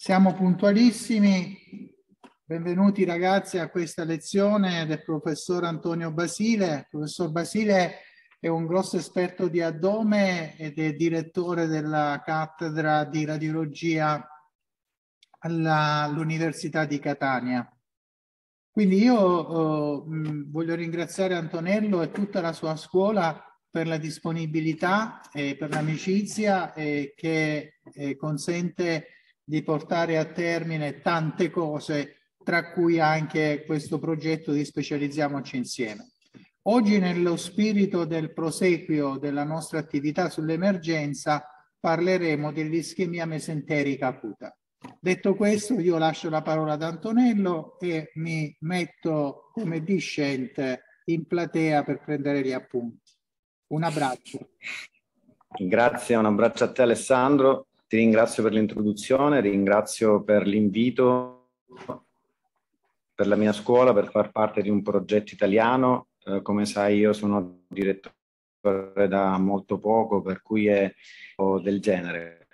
Siamo puntualissimi. Benvenuti ragazzi a questa lezione del professor Antonio Basile. Il professor Basile è un grosso esperto di addome ed è direttore della cattedra di radiologia all'Università di Catania. Quindi io eh, voglio ringraziare Antonello e tutta la sua scuola per la disponibilità e per l'amicizia eh, che eh, consente di portare a termine tante cose, tra cui anche questo progetto di Specializziamoci insieme. Oggi nello spirito del proseguio della nostra attività sull'emergenza parleremo dell'ischemia mesenterica acuta. Detto questo io lascio la parola ad Antonello e mi metto come discente in platea per prendere gli appunti. Un abbraccio. Grazie, un abbraccio a te Alessandro ti ringrazio per l'introduzione, ringrazio per l'invito, per la mia scuola, per far parte di un progetto italiano. Eh, come sai io sono direttore da molto poco, per cui è del genere.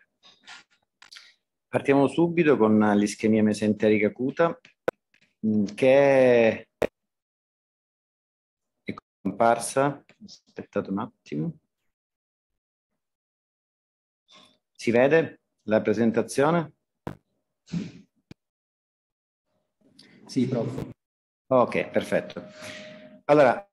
Partiamo subito con l'ischemia mesenterica acuta, mm, che è comparsa, aspettate un attimo, Si vede la presentazione? Sì, prof. Ok, perfetto. Allora,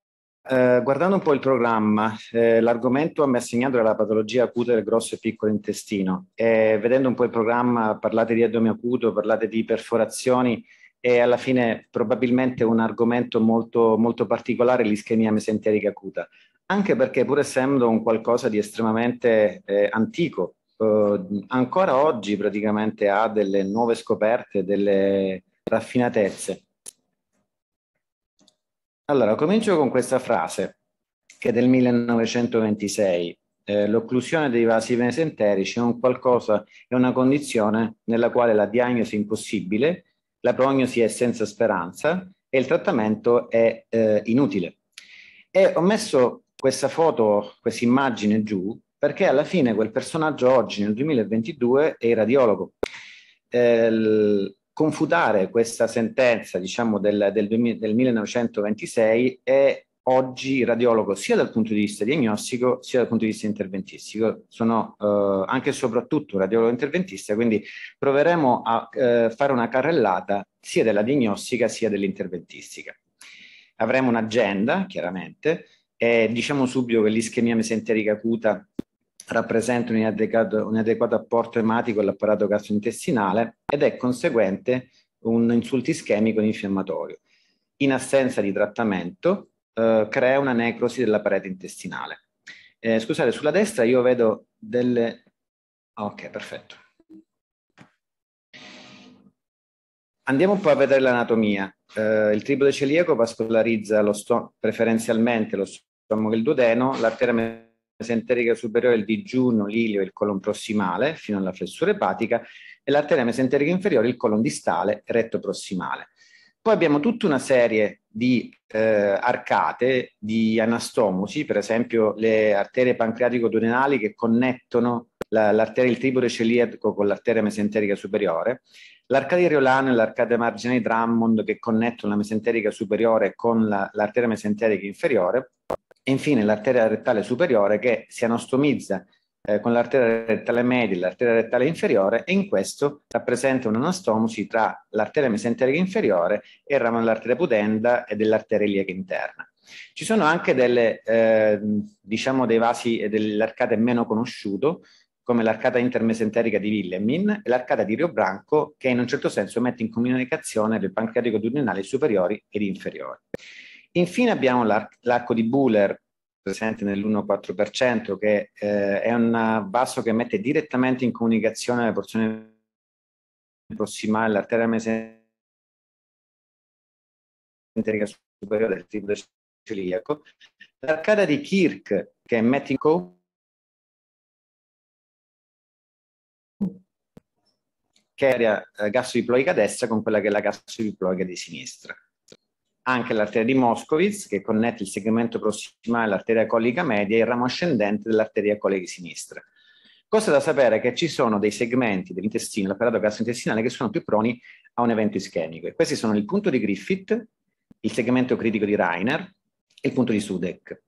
eh, guardando un po' il programma, eh, l'argomento a me assegnato era la patologia acuta del grosso e piccolo intestino. E vedendo un po' il programma, parlate di addome acuto, parlate di perforazioni e alla fine probabilmente un argomento molto, molto particolare l'ischemia mesenterica acuta, anche perché pur essendo un qualcosa di estremamente eh, antico, eh, ancora oggi praticamente ha delle nuove scoperte, delle raffinatezze. Allora, comincio con questa frase che è del 1926. Eh, l'occlusione dei vasi mesenterici è, un qualcosa, è una condizione nella quale la diagnosi è impossibile, la prognosi è senza speranza e il trattamento è eh, inutile. E ho messo questa foto, questa immagine giù, perché alla fine quel personaggio oggi nel 2022 è il radiologo. Eh, confutare questa sentenza diciamo, del, del, del 1926 è oggi radiologo sia dal punto di vista diagnostico sia dal punto di vista interventistico. Sono eh, anche e soprattutto radiologo interventista, quindi proveremo a eh, fare una carrellata sia della diagnostica sia dell'interventistica. Avremo un'agenda, chiaramente, e diciamo subito che l'ischemia mesenterica acuta rappresenta un inadeguato, un adeguato apporto ematico all'apparato gastrointestinale ed è conseguente un insulto ischemico infiammatorio. In assenza di trattamento eh, crea una necrosi della parete intestinale. Eh, scusate, sulla destra io vedo delle... Ah, ok, perfetto. Andiamo un po' a vedere l'anatomia. Eh, il tribo celiaco vascolarizza lo preferenzialmente lo stomaco e il duodeno, l'arteria mesenterica superiore il digiuno, l'ilio e il colon prossimale fino alla flessura epatica e l'arteria mesenterica inferiore il colon distale retto prossimale. Poi abbiamo tutta una serie di eh, arcate, di anastomosi, per esempio le arterie pancreatico-duodenali che connettono l'arteria, il tribolo celiaco con l'arteria mesenterica superiore, l'arcata riolana e l'arcata marginale di Drummond che connettono la mesenterica superiore con l'arteria mesenterica inferiore, e infine l'arteria rettale superiore che si anastomizza eh, con l'arteria rettale media e l'arteria rettale inferiore e in questo rappresenta un'anastomosi tra l'arteria mesenterica inferiore e il ramo dell'arteria pudenda e dell'arteria iliaca interna. Ci sono anche delle, eh, diciamo dei vasi e dell'arcate meno conosciuto, come l'arcata intermesenterica di Willemin e l'arcata di Rio Branco, che in un certo senso mette in comunicazione le pancreatico addominali superiori ed inferiori. Infine abbiamo l'arc- l'arco di Buller presente nell'1,4% che eh, è un basso che mette direttamente in comunicazione la porzione prossimale dell'arteria mesenterica superiore del tipo celiaco. L'arcata di Kirk che mette in co che è la eh, gastrodiplorica destra con quella che è la gastrodiplorica di sinistra anche l'arteria di Moscovitz che connette il segmento prossimale all'arteria colica media e il ramo ascendente dell'arteria colica sinistra. Cosa da sapere è che ci sono dei segmenti dell'intestino, l'apparato gastrointestinale, che sono più proni a un evento ischemico. E questi sono il punto di Griffith, il segmento critico di Reiner e il punto di Sudek.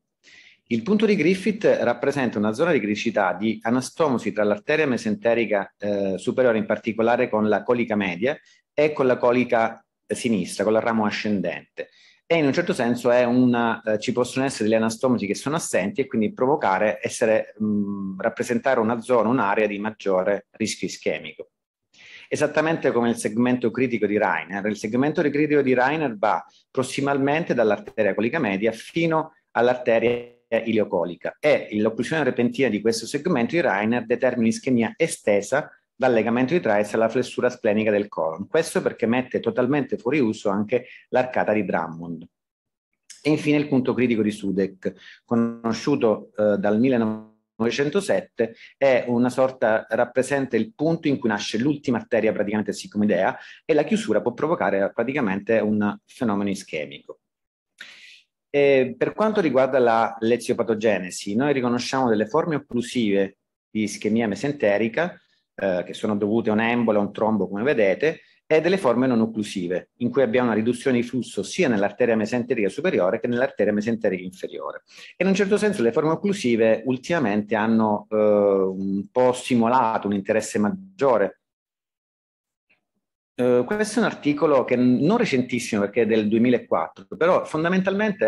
Il punto di Griffith rappresenta una zona di criticità di anastomosi tra l'arteria mesenterica eh, superiore, in particolare con la colica media, e con la colica sinistra, con la ramo ascendente. E in un certo senso una, eh, ci possono essere degli anastomosi che sono assenti e quindi provocare, essere, mh, mm, rappresentare una zona, un'area di maggiore rischio ischemico. Esattamente come il segmento critico di Reiner, il segmento critico di Reiner va prossimalmente dall'arteria colica media fino all'arteria iliocolica e l'occlusione repentina di questo segmento di Reiner determina ischemia estesa dal legamento di Trice alla flessura splenica del colon. Questo perché mette totalmente fuori uso anche l'arcata di Drummond. E infine il punto critico di Sudek, conosciuto eh, dal 1907, è una sorta, rappresenta il punto in cui nasce l'ultima arteria praticamente sicomidea e la chiusura può provocare praticamente un fenomeno ischemico. E per quanto riguarda la leziopatogenesi, noi riconosciamo delle forme occlusive di ischemia mesenterica eh, che sono dovute a un'embola, a un trombo, come vedete, e delle forme non occlusive, in cui abbiamo una riduzione di flusso sia nell'arteria mesenterica superiore che nell'arteria mesenterica inferiore. E in un certo senso le forme occlusive ultimamente hanno eh, un po' stimolato un interesse maggiore. Eh, questo è un articolo che non recentissimo perché è del 2004, però fondamentalmente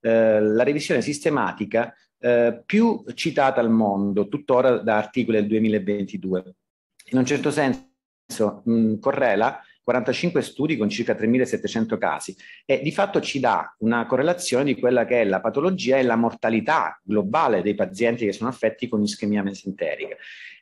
è eh, la revisione sistematica eh, più citata al mondo tuttora da articoli del 2022 in un certo senso mh, mm, correla 45 studi con circa 3.700 casi e di fatto ci dà una correlazione di quella che è la patologia e la mortalità globale dei pazienti che sono affetti con ischemia mesenterica.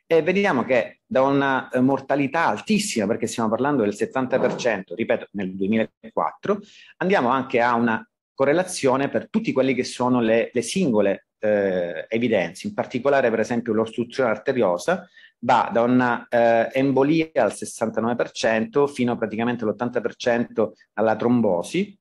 E vediamo che da una eh, mortalità altissima, perché stiamo parlando del 70%, ripeto, nel 2004, andiamo anche a una correlazione per tutti quelli che sono le, le singole eh, evidenze, in particolare per esempio l'ostruzione arteriosa, va da una eh, embolia al 69% fino praticamente all'80% alla trombosi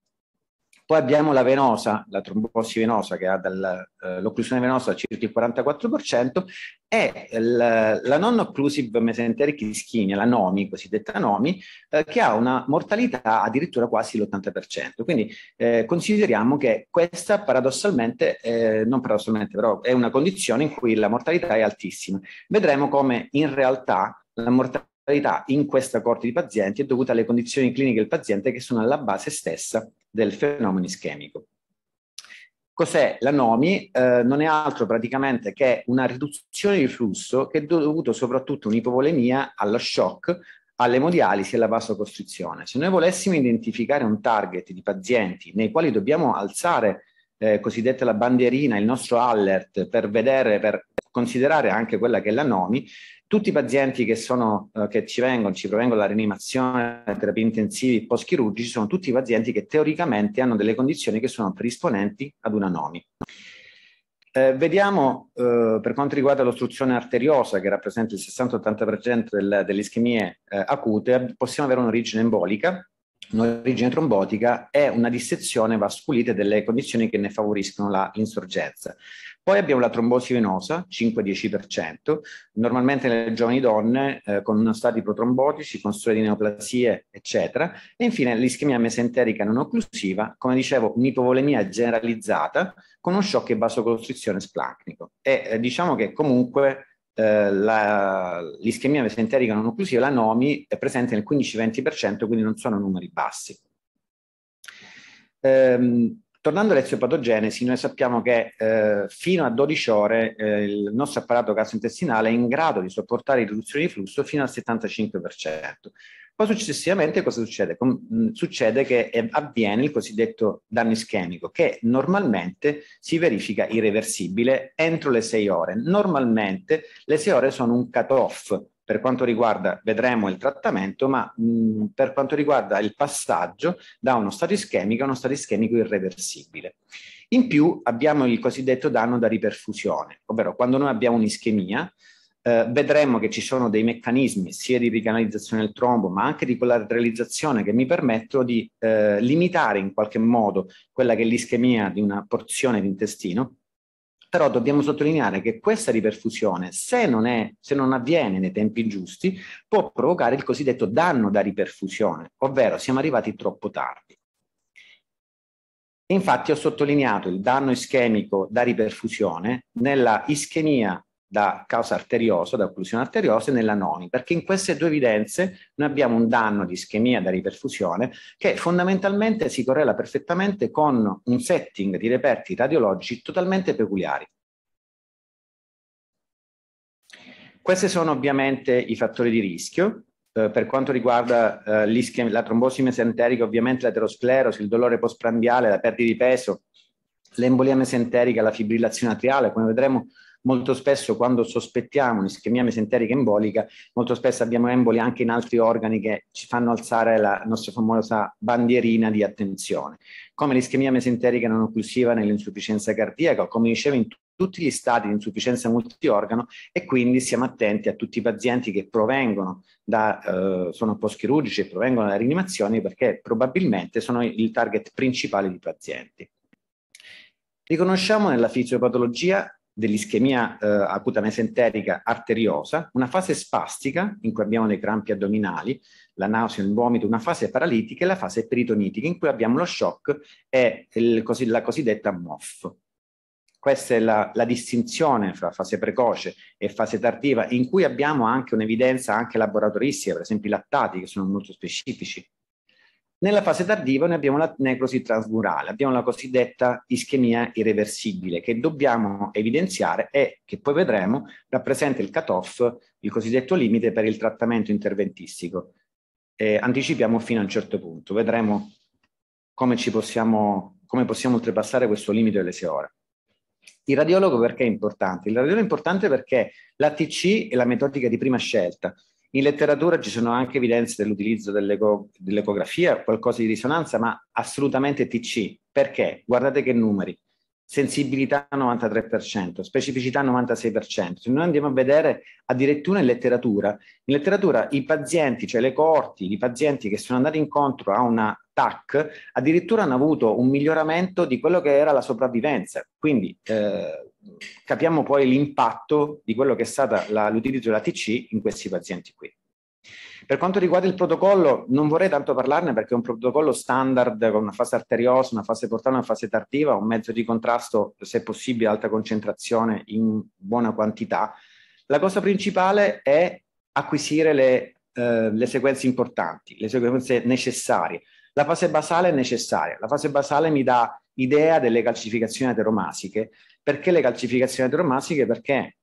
poi abbiamo la venosa, la trombosi venosa che ha dall'occlusione eh, venosa circa il 44% e la, la non occlusive mesenteric ischemia, la NOMI, cosiddetta NOMI, eh, che ha una mortalità addirittura quasi l'80%. Quindi eh, consideriamo che questa paradossalmente, eh, non paradossalmente però, è una condizione in cui la mortalità è altissima. Vedremo come in realtà la mortalità in questa corte di pazienti è dovuta alle condizioni cliniche del paziente che sono alla base stessa del fenomeno ischemico. Cos'è l'anomi? Eh, non è altro praticamente che una riduzione di flusso che è dovuto soprattutto a un'ipovolemia, allo shock, all'emodialisi e alla vasocostrizione. Se noi volessimo identificare un target di pazienti nei quali dobbiamo alzare eh, cosiddetta la bandierina, il nostro alert, per vedere, per considerare anche quella che è la NOMI, tutti i pazienti che, sono, eh, che ci vengono, ci provengono dalla rianimazione, terapie intensivi, post-chirurgici, sono tutti pazienti che teoricamente hanno delle condizioni che sono predisponenti ad una NOMI. Eh, vediamo eh, per quanto riguarda l'ostruzione arteriosa, che rappresenta il 60-80% del, delle ischemie eh, acute, possiamo avere un'origine embolica, un'origine trombotica è una dissezione vasculite delle condizioni che ne favoriscono la insorgenza. Poi abbiamo la trombosi venosa, 5-10%, normalmente nelle giovani donne eh, con stati protrombotici, con storie di neoplasie, eccetera, e infine l'ischemia mesenterica non occlusiva, come dicevo, un'ipovolemia generalizzata con uno shock e vasocostrizione splancnico. E eh, diciamo che comunque eh, la, l'ischemia mesenterica non occlusiva, la NOMI, è presente nel 15-20%, quindi non sono numeri bassi. Ehm, tornando all'eziopatogenesi, noi sappiamo che eh, fino a 12 ore eh, il nostro apparato gastrointestinale è in grado di sopportare riduzioni di flusso fino al 75%. Poi successivamente cosa succede? Com- mm, succede che eh, avviene il cosiddetto danno ischemico, che normalmente si verifica irreversibile entro le sei ore. Normalmente le sei ore sono un cut-off per quanto riguarda, vedremo il trattamento, ma mh, mm, per quanto riguarda il passaggio da uno stato ischemico a uno stato ischemico irreversibile. In più abbiamo il cosiddetto danno da riperfusione, ovvero quando noi abbiamo un'ischemia, eh, vedremo che ci sono dei meccanismi sia di ricanalizzazione del trombo ma anche di collateralizzazione che mi permettono di eh, limitare in qualche modo quella che è l'ischemia di una porzione di intestino però dobbiamo sottolineare che questa riperfusione, se non, è, se non, avviene nei tempi giusti, può provocare il cosiddetto danno da riperfusione, ovvero siamo arrivati troppo tardi. Infatti ho sottolineato il danno ischemico da riperfusione nella ischemia da causa arteriosa, da occlusione arteriosa nella noni, perché in queste due evidenze noi abbiamo un danno di ischemia da riperfusione che fondamentalmente si correla perfettamente con un setting di reperti radiologici totalmente peculiari. Questi sono ovviamente i fattori di rischio. Eh, per quanto riguarda eh, la trombosi mesenterica, ovviamente l'aterosclerosi, il dolore postprandiale, la perdita di peso, l'embolia mesenterica, la fibrillazione atriale, come vedremo molto spesso quando sospettiamo un'ischemia mesenterica embolica, molto spesso abbiamo emboli anche in altri organi che ci fanno alzare la nostra famosa bandierina di attenzione, come l'ischemia mesenterica non occlusiva nell'insufficienza cardiaca, come dicevo in tutti gli stati di insufficienza multiorgano e quindi siamo attenti a tutti i pazienti che provengono da, eh, sono post-chirurgici e provengono da rinimazioni perché probabilmente sono il target principale di pazienti. Riconosciamo nella fisiopatologia dell'ischemia eh, acuta mesenterica arteriosa, una fase spastica in cui abbiamo dei crampi addominali, la nausea, il vomito, una fase paralitica e la fase peritonitica in cui abbiamo lo shock e il, così, la cosiddetta MOF. Questa è la, la, distinzione fra fase precoce e fase tardiva in cui abbiamo anche un'evidenza anche laboratoristica, per esempio i lattati che sono molto specifici nella fase tardiva noi abbiamo la necrosi trasmurale, abbiamo la cosiddetta ischemia irreversibile che dobbiamo evidenziare e che poi vedremo rappresenta il cutoff, il cosiddetto limite per il trattamento interventistico. Eh, anticipiamo fino a un certo punto, vedremo come, possiamo, come possiamo oltrepassare questo limite delle 6 ore. Il radiologo perché è importante? Il radiologo è importante perché l'ATC è la metodica di prima scelta, in letteratura ci sono anche evidenze dell'utilizzo dell'eco, dell'ecografia, qualcosa di risonanza, ma assolutamente TC. Perché? Guardate che numeri. Sensibilità 93%, specificità 96%. Se noi andiamo a vedere addirittura in letteratura, in letteratura i pazienti, cioè le coorti, i pazienti che sono andati incontro a una TAC, addirittura hanno avuto un miglioramento di quello che era la sopravvivenza. Quindi eh, capiamo poi l'impatto di quello che è stato l'utilizzo dell'ATC in questi pazienti qui. Per quanto riguarda il protocollo, non vorrei tanto parlarne perché è un protocollo standard con una fase arteriosa, una fase portale, una fase tardiva, un mezzo di contrasto, se possibile, alta concentrazione in buona quantità. La cosa principale è acquisire le, eh, le sequenze importanti, le sequenze necessarie. La fase basale è necessaria. La fase basale mi dà idea delle calcificazioni ateromasiche perché le calcificazioni tromasiche? Perché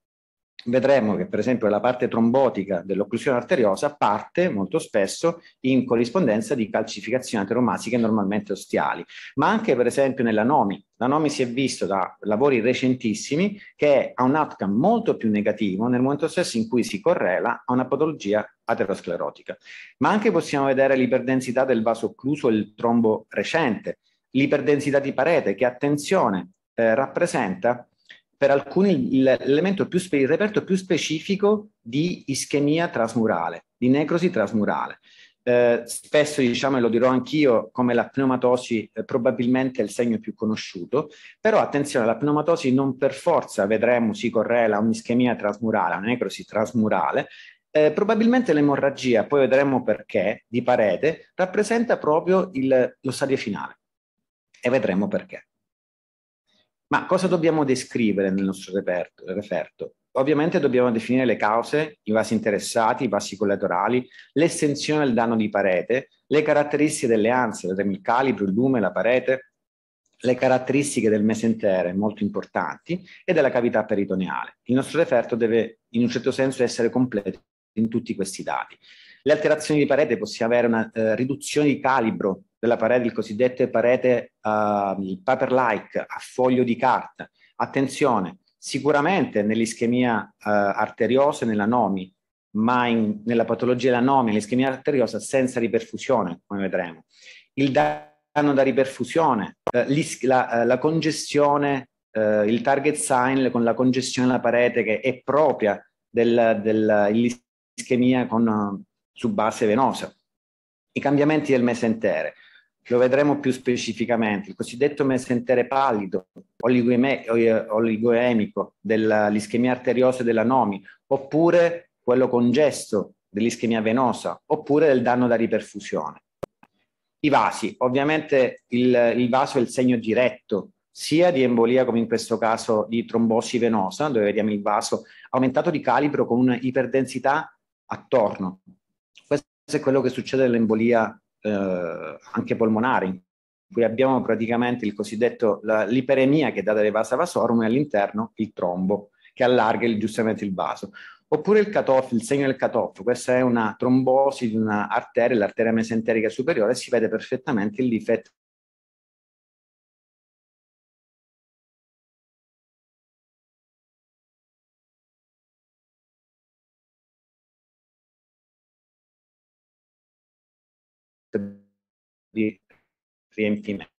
vedremo che per esempio la parte trombotica dell'occlusione arteriosa parte molto spesso in corrispondenza di calcificazioni ateromasiche normalmente ostiali, ma anche per esempio nella NOMI. La NOMI si è visto da lavori recentissimi che ha un outcome molto più negativo nel momento stesso in cui si correla a una patologia aterosclerotica. Ma anche possiamo vedere l'iperdensità del vaso occluso e il trombo recente, l'iperdensità di parete che, attenzione, eh, rappresenta per alcuni l'elemento più, spe- il reperto più specifico di ischemia trasmurale, di necrosi trasmurale. Eh, spesso, diciamo, e lo dirò anch'io, come la pneumatosi eh, probabilmente è il segno più conosciuto, però attenzione, la pneumatosi non per forza, vedremo, si correla a un'ischemia trasmurale, a una necrosi trasmurale, eh, probabilmente l'emorragia, poi vedremo perché, di parete, rappresenta proprio il, lo stadio finale e vedremo perché. Ma cosa dobbiamo descrivere nel nostro reperto, referto? Ovviamente dobbiamo definire le cause, i vasi interessati, i vasi collaterali, l'estensione del danno di parete, le caratteristiche delle anse, il calibro, il lume, la parete, le caratteristiche del mesentere molto importanti e della cavità peritoneale. Il nostro referto deve in un certo senso essere completo in tutti questi dati. Le alterazioni di parete possiamo avere una eh, riduzione di calibro della parete, il cosiddetto parete uh, paper-like, a foglio di carta. Attenzione, sicuramente nell'ischemia uh, arteriosa e nella NOMI, ma in, nella patologia della NOMI, l'ischemia arteriosa senza riperfusione, come vedremo. Il danno da riperfusione, uh, la, eh, la, congestione, il target sign con la congestione della parete che è propria dell'ischemia del, con, su base venosa i cambiamenti del mese intero, lo vedremo più specificamente, il cosiddetto mesentere pallido, eh, oligoemico dell'ischemia arteriosa della NOMI, oppure quello congesto dell'ischemia venosa, oppure del danno da riperfusione. I vasi, ovviamente il, il vaso è il segno diretto sia di embolia come in questo caso di trombosi venosa, dove vediamo il vaso aumentato di calibro con un'iperdensità attorno. Questo è quello che succede nell'embolia eh, anche polmonari, Qui abbiamo praticamente il cosiddetto, la, l'iperemia che è data dai vasa vasorum e all'interno il trombo che allarga il, giustamente il vaso. Oppure il cutoff, il segno del cutoff, questa è una trombosi di un'arteria, l'arteria mesenterica superiore, si vede perfettamente il difetto di riempimento.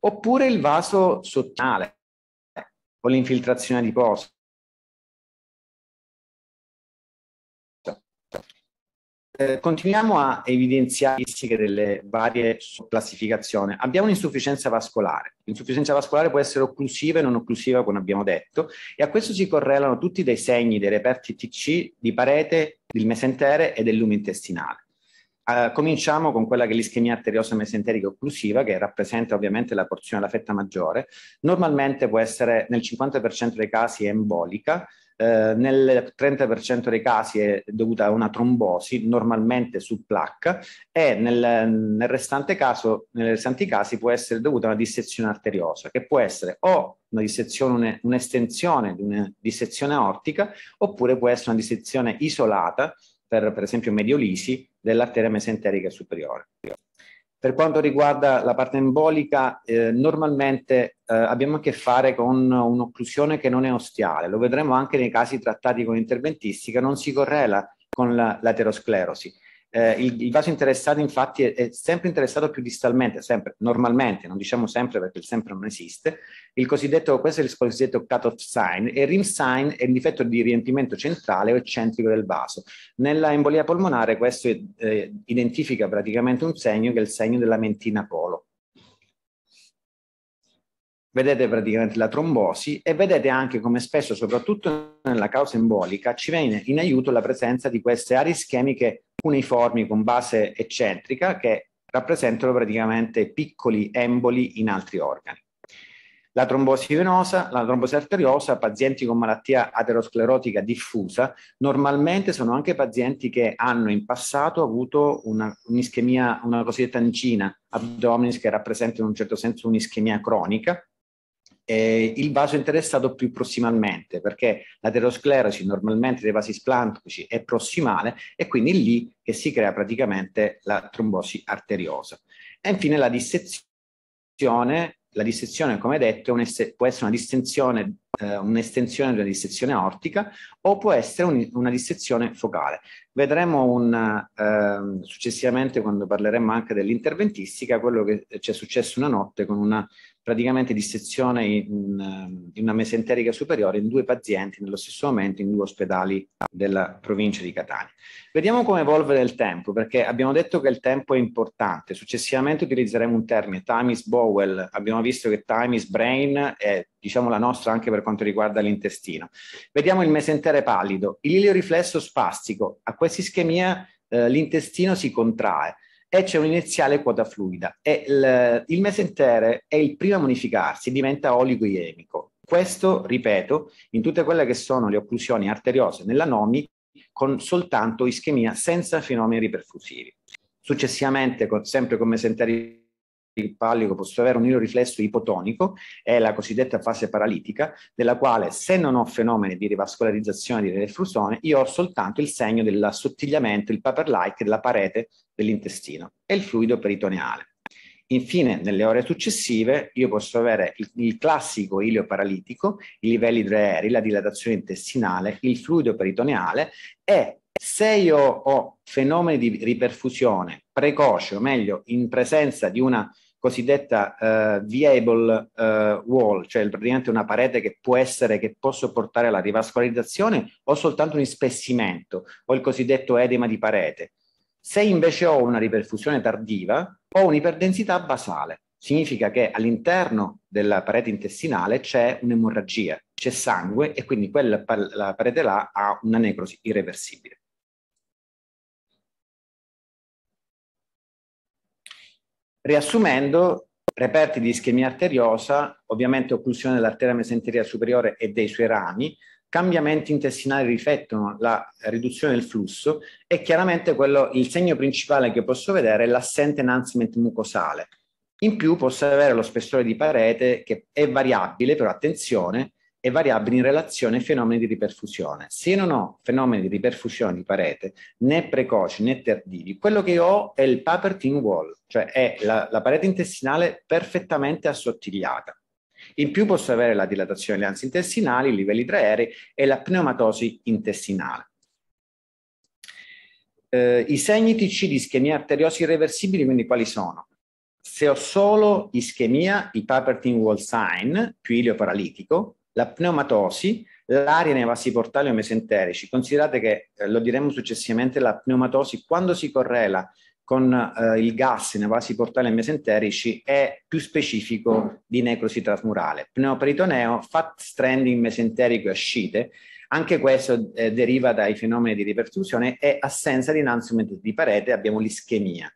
Oppure il vaso sottale con l'infiltrazione di posto. Eh, continuiamo a evidenziare le statistiche delle varie classificazioni. Abbiamo un'insufficienza vascolare. L'insufficienza vascolare può essere occlusiva e non occlusiva, come abbiamo detto, e a questo si correlano tutti dei segni, dei reperti TC di parete, del mesentere e del lume intestinale. Uh, cominciamo con quella che è l'ischemia arteriosa mesenterica occlusiva, che rappresenta ovviamente la porzione, la fetta maggiore. Normalmente può essere nel 50% dei casi embolica, eh, nel 30% dei casi è dovuta a una trombosi, normalmente su placca, e nel, nel restante caso, nei restanti casi può essere dovuta a una dissezione arteriosa, che può essere o una dissezione, un'estensione di una dissezione aortica, oppure può essere una dissezione isolata, per, per esempio mediolisi, dell'arteria mesenterica superiore. Per quanto riguarda la parte embolica, eh, normalmente eh, abbiamo a che fare con un'occlusione che non è ostiale, lo vedremo anche nei casi trattati con interventistica, non si correla con la laterosclerosi eh, il, il, vaso interessato infatti è, è, sempre interessato più distalmente, sempre, normalmente, non diciamo sempre perché il sempre non esiste, il cosiddetto, questo è il cosiddetto cut-off sign e rim sign è il difetto di riempimento centrale o eccentrico del vaso. Nella embolia polmonare questo eh, identifica praticamente un segno che è il segno della mentina polo vedete praticamente la trombosi e vedete anche come spesso, soprattutto nella causa embolica, ci viene in aiuto la presenza di queste aree ischemiche uniformi con base eccentrica che rappresentano praticamente piccoli emboli in altri organi. La trombosi venosa, la trombosi arteriosa, pazienti con malattia aterosclerotica diffusa, normalmente sono anche pazienti che hanno in passato avuto una, un'ischemia, una cosiddetta angina abdominis che rappresenta in un certo senso un'ischemia cronica, eh, il vaso interessato più prossimalmente, perché l'aterosclerosi normalmente dei vasi splantici è prossimale e quindi è lì che si crea praticamente la trombosi arteriosa. E infine la dissezione, la dissezione come detto può essere una distensione eh, un'estensione della dissezione aortica o può essere un, una dissezione focale. Vedremo un, eh, successivamente, quando parleremo anche dell'interventistica, quello che eh, ci è successo una notte con una praticamente dissezione in, ehm, in una mesenterica superiore in due pazienti nello stesso momento in due ospedali della provincia di Catania. Vediamo come evolve nel tempo, perché abbiamo detto che il tempo è importante. Successivamente utilizzeremo un termine, time is bowel. Abbiamo visto che time is brain è diciamo la nostra anche per quanto riguarda l'intestino. Vediamo il mesentere pallido, il ilio riflesso spastico. A questa ischemia eh, l'intestino si contrae e c'è un'iniziale quota fluida e il, il mesentere è il primo a modificarsi, diventa oligoiemico. Questo, ripeto, in tutte quelle che sono le occlusioni arteriose nella NOMI con soltanto ischemia senza fenomeni riperfusivi. Successivamente, con, sempre con mesenteri il pallico posso avere un iloriflesso ipotonico, è la cosiddetta fase paralitica, della quale se non ho fenomeni di rivascolarizzazione di reflussone, io ho soltanto il segno dell'assottigliamento, il paper-like della parete dell'intestino e il fluido peritoneale. Infine, nelle ore successive, io posso avere il, il classico ilio paralitico, i livelli dreeri, la dilatazione intestinale, il fluido peritoneale e se io ho fenomeni di riperfusione precoce, o meglio, in presenza di una cosiddetta uh, viable uh, wall, cioè praticamente una parete che può essere, che può sopportare alla rivascolarizzazione o soltanto un ispessimento o il cosiddetto edema di parete. Se invece ho una riperfusione tardiva, ho un'iperdensità basale. Significa che all'interno della parete intestinale c'è un'emorragia, c'è sangue e quindi quella la parete là ha una necrosi irreversibile. Riassumendo, reperti di ischemia arteriosa, ovviamente occlusione dell'arteria mesenteria superiore e dei suoi rami, cambiamenti intestinali riflettono la riduzione del flusso e chiaramente quello, il segno principale che posso vedere è l'assente enhancement mucosale. In più posso avere lo spessore di parete che è variabile, però attenzione, e variabili in relazione ai fenomeni di riperfusione. Se non ho fenomeni di riperfusione di parete, né precoci né tardivi, quello che ho è il papertin wall, cioè è la, la parete intestinale perfettamente assottigliata. In più posso avere la dilatazione delle ansie intestinali, i livelli traerei e la pneumatosi intestinale. Eh, I segni TC di ischemia arteriosi irreversibili, quindi quali sono? Se ho solo ischemia, i papertin wall sign più ilio paralitico, la pneumatosi, l'aria nei vasi portali o mesenterici, considerate che, eh, lo diremo successivamente, la pneumatosi quando si correla con eh, il gas nei vasi portali o mesenterici è più specifico di necrosi trasmurale. Pneoperitoneo, fat stranding mesenterico e ascite, anche questo eh, deriva dai fenomeni di riperfusione e assenza di enanzioment di parete, abbiamo l'ischemia.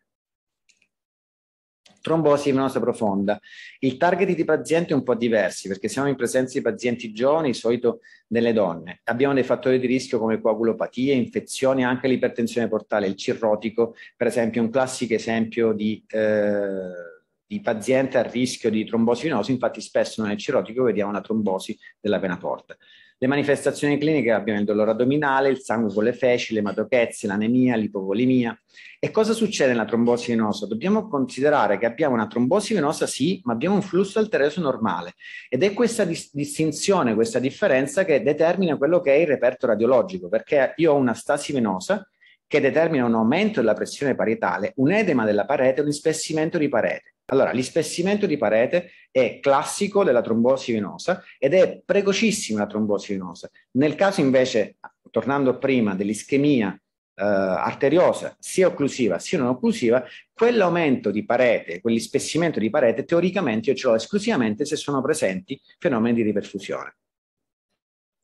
Trombosi venosa profonda. Il target di pazienti è un po' diversi perché siamo in presenza di pazienti giovani, di solito delle donne. Abbiamo dei fattori di rischio come coagulopatie, infezioni, anche l'ipertensione portale, il cirrotico, per esempio, è un classico esempio di... Eh, di paziente a rischio di trombosi venosa, infatti spesso nel cirrotico vediamo una trombosi della vena porta. Le manifestazioni cliniche abbiamo il dolore addominale, il sangue con le feci, l'ematochezzi, l'anemia, l'ipovolemia. E cosa succede nella trombosi venosa? Dobbiamo considerare che abbiamo una trombosi venosa, sì, ma abbiamo un flusso alteroso normale. Ed è questa dis- distinzione, questa differenza che determina quello che è il reperto radiologico, perché io ho una stasi venosa che determina un aumento della pressione parietale, un edema della parete, un ispessimento di parete. Allora, l'ispessimento di parete è classico della trombosi venosa ed è precocissima la trombosi venosa. Nel caso invece, tornando prima dell'ischemia eh, arteriosa, sia occlusiva sia non occlusiva, quell'aumento di parete, quell'ispessimento di parete, teoricamente io ce l'ho esclusivamente se sono presenti fenomeni di riperfusione.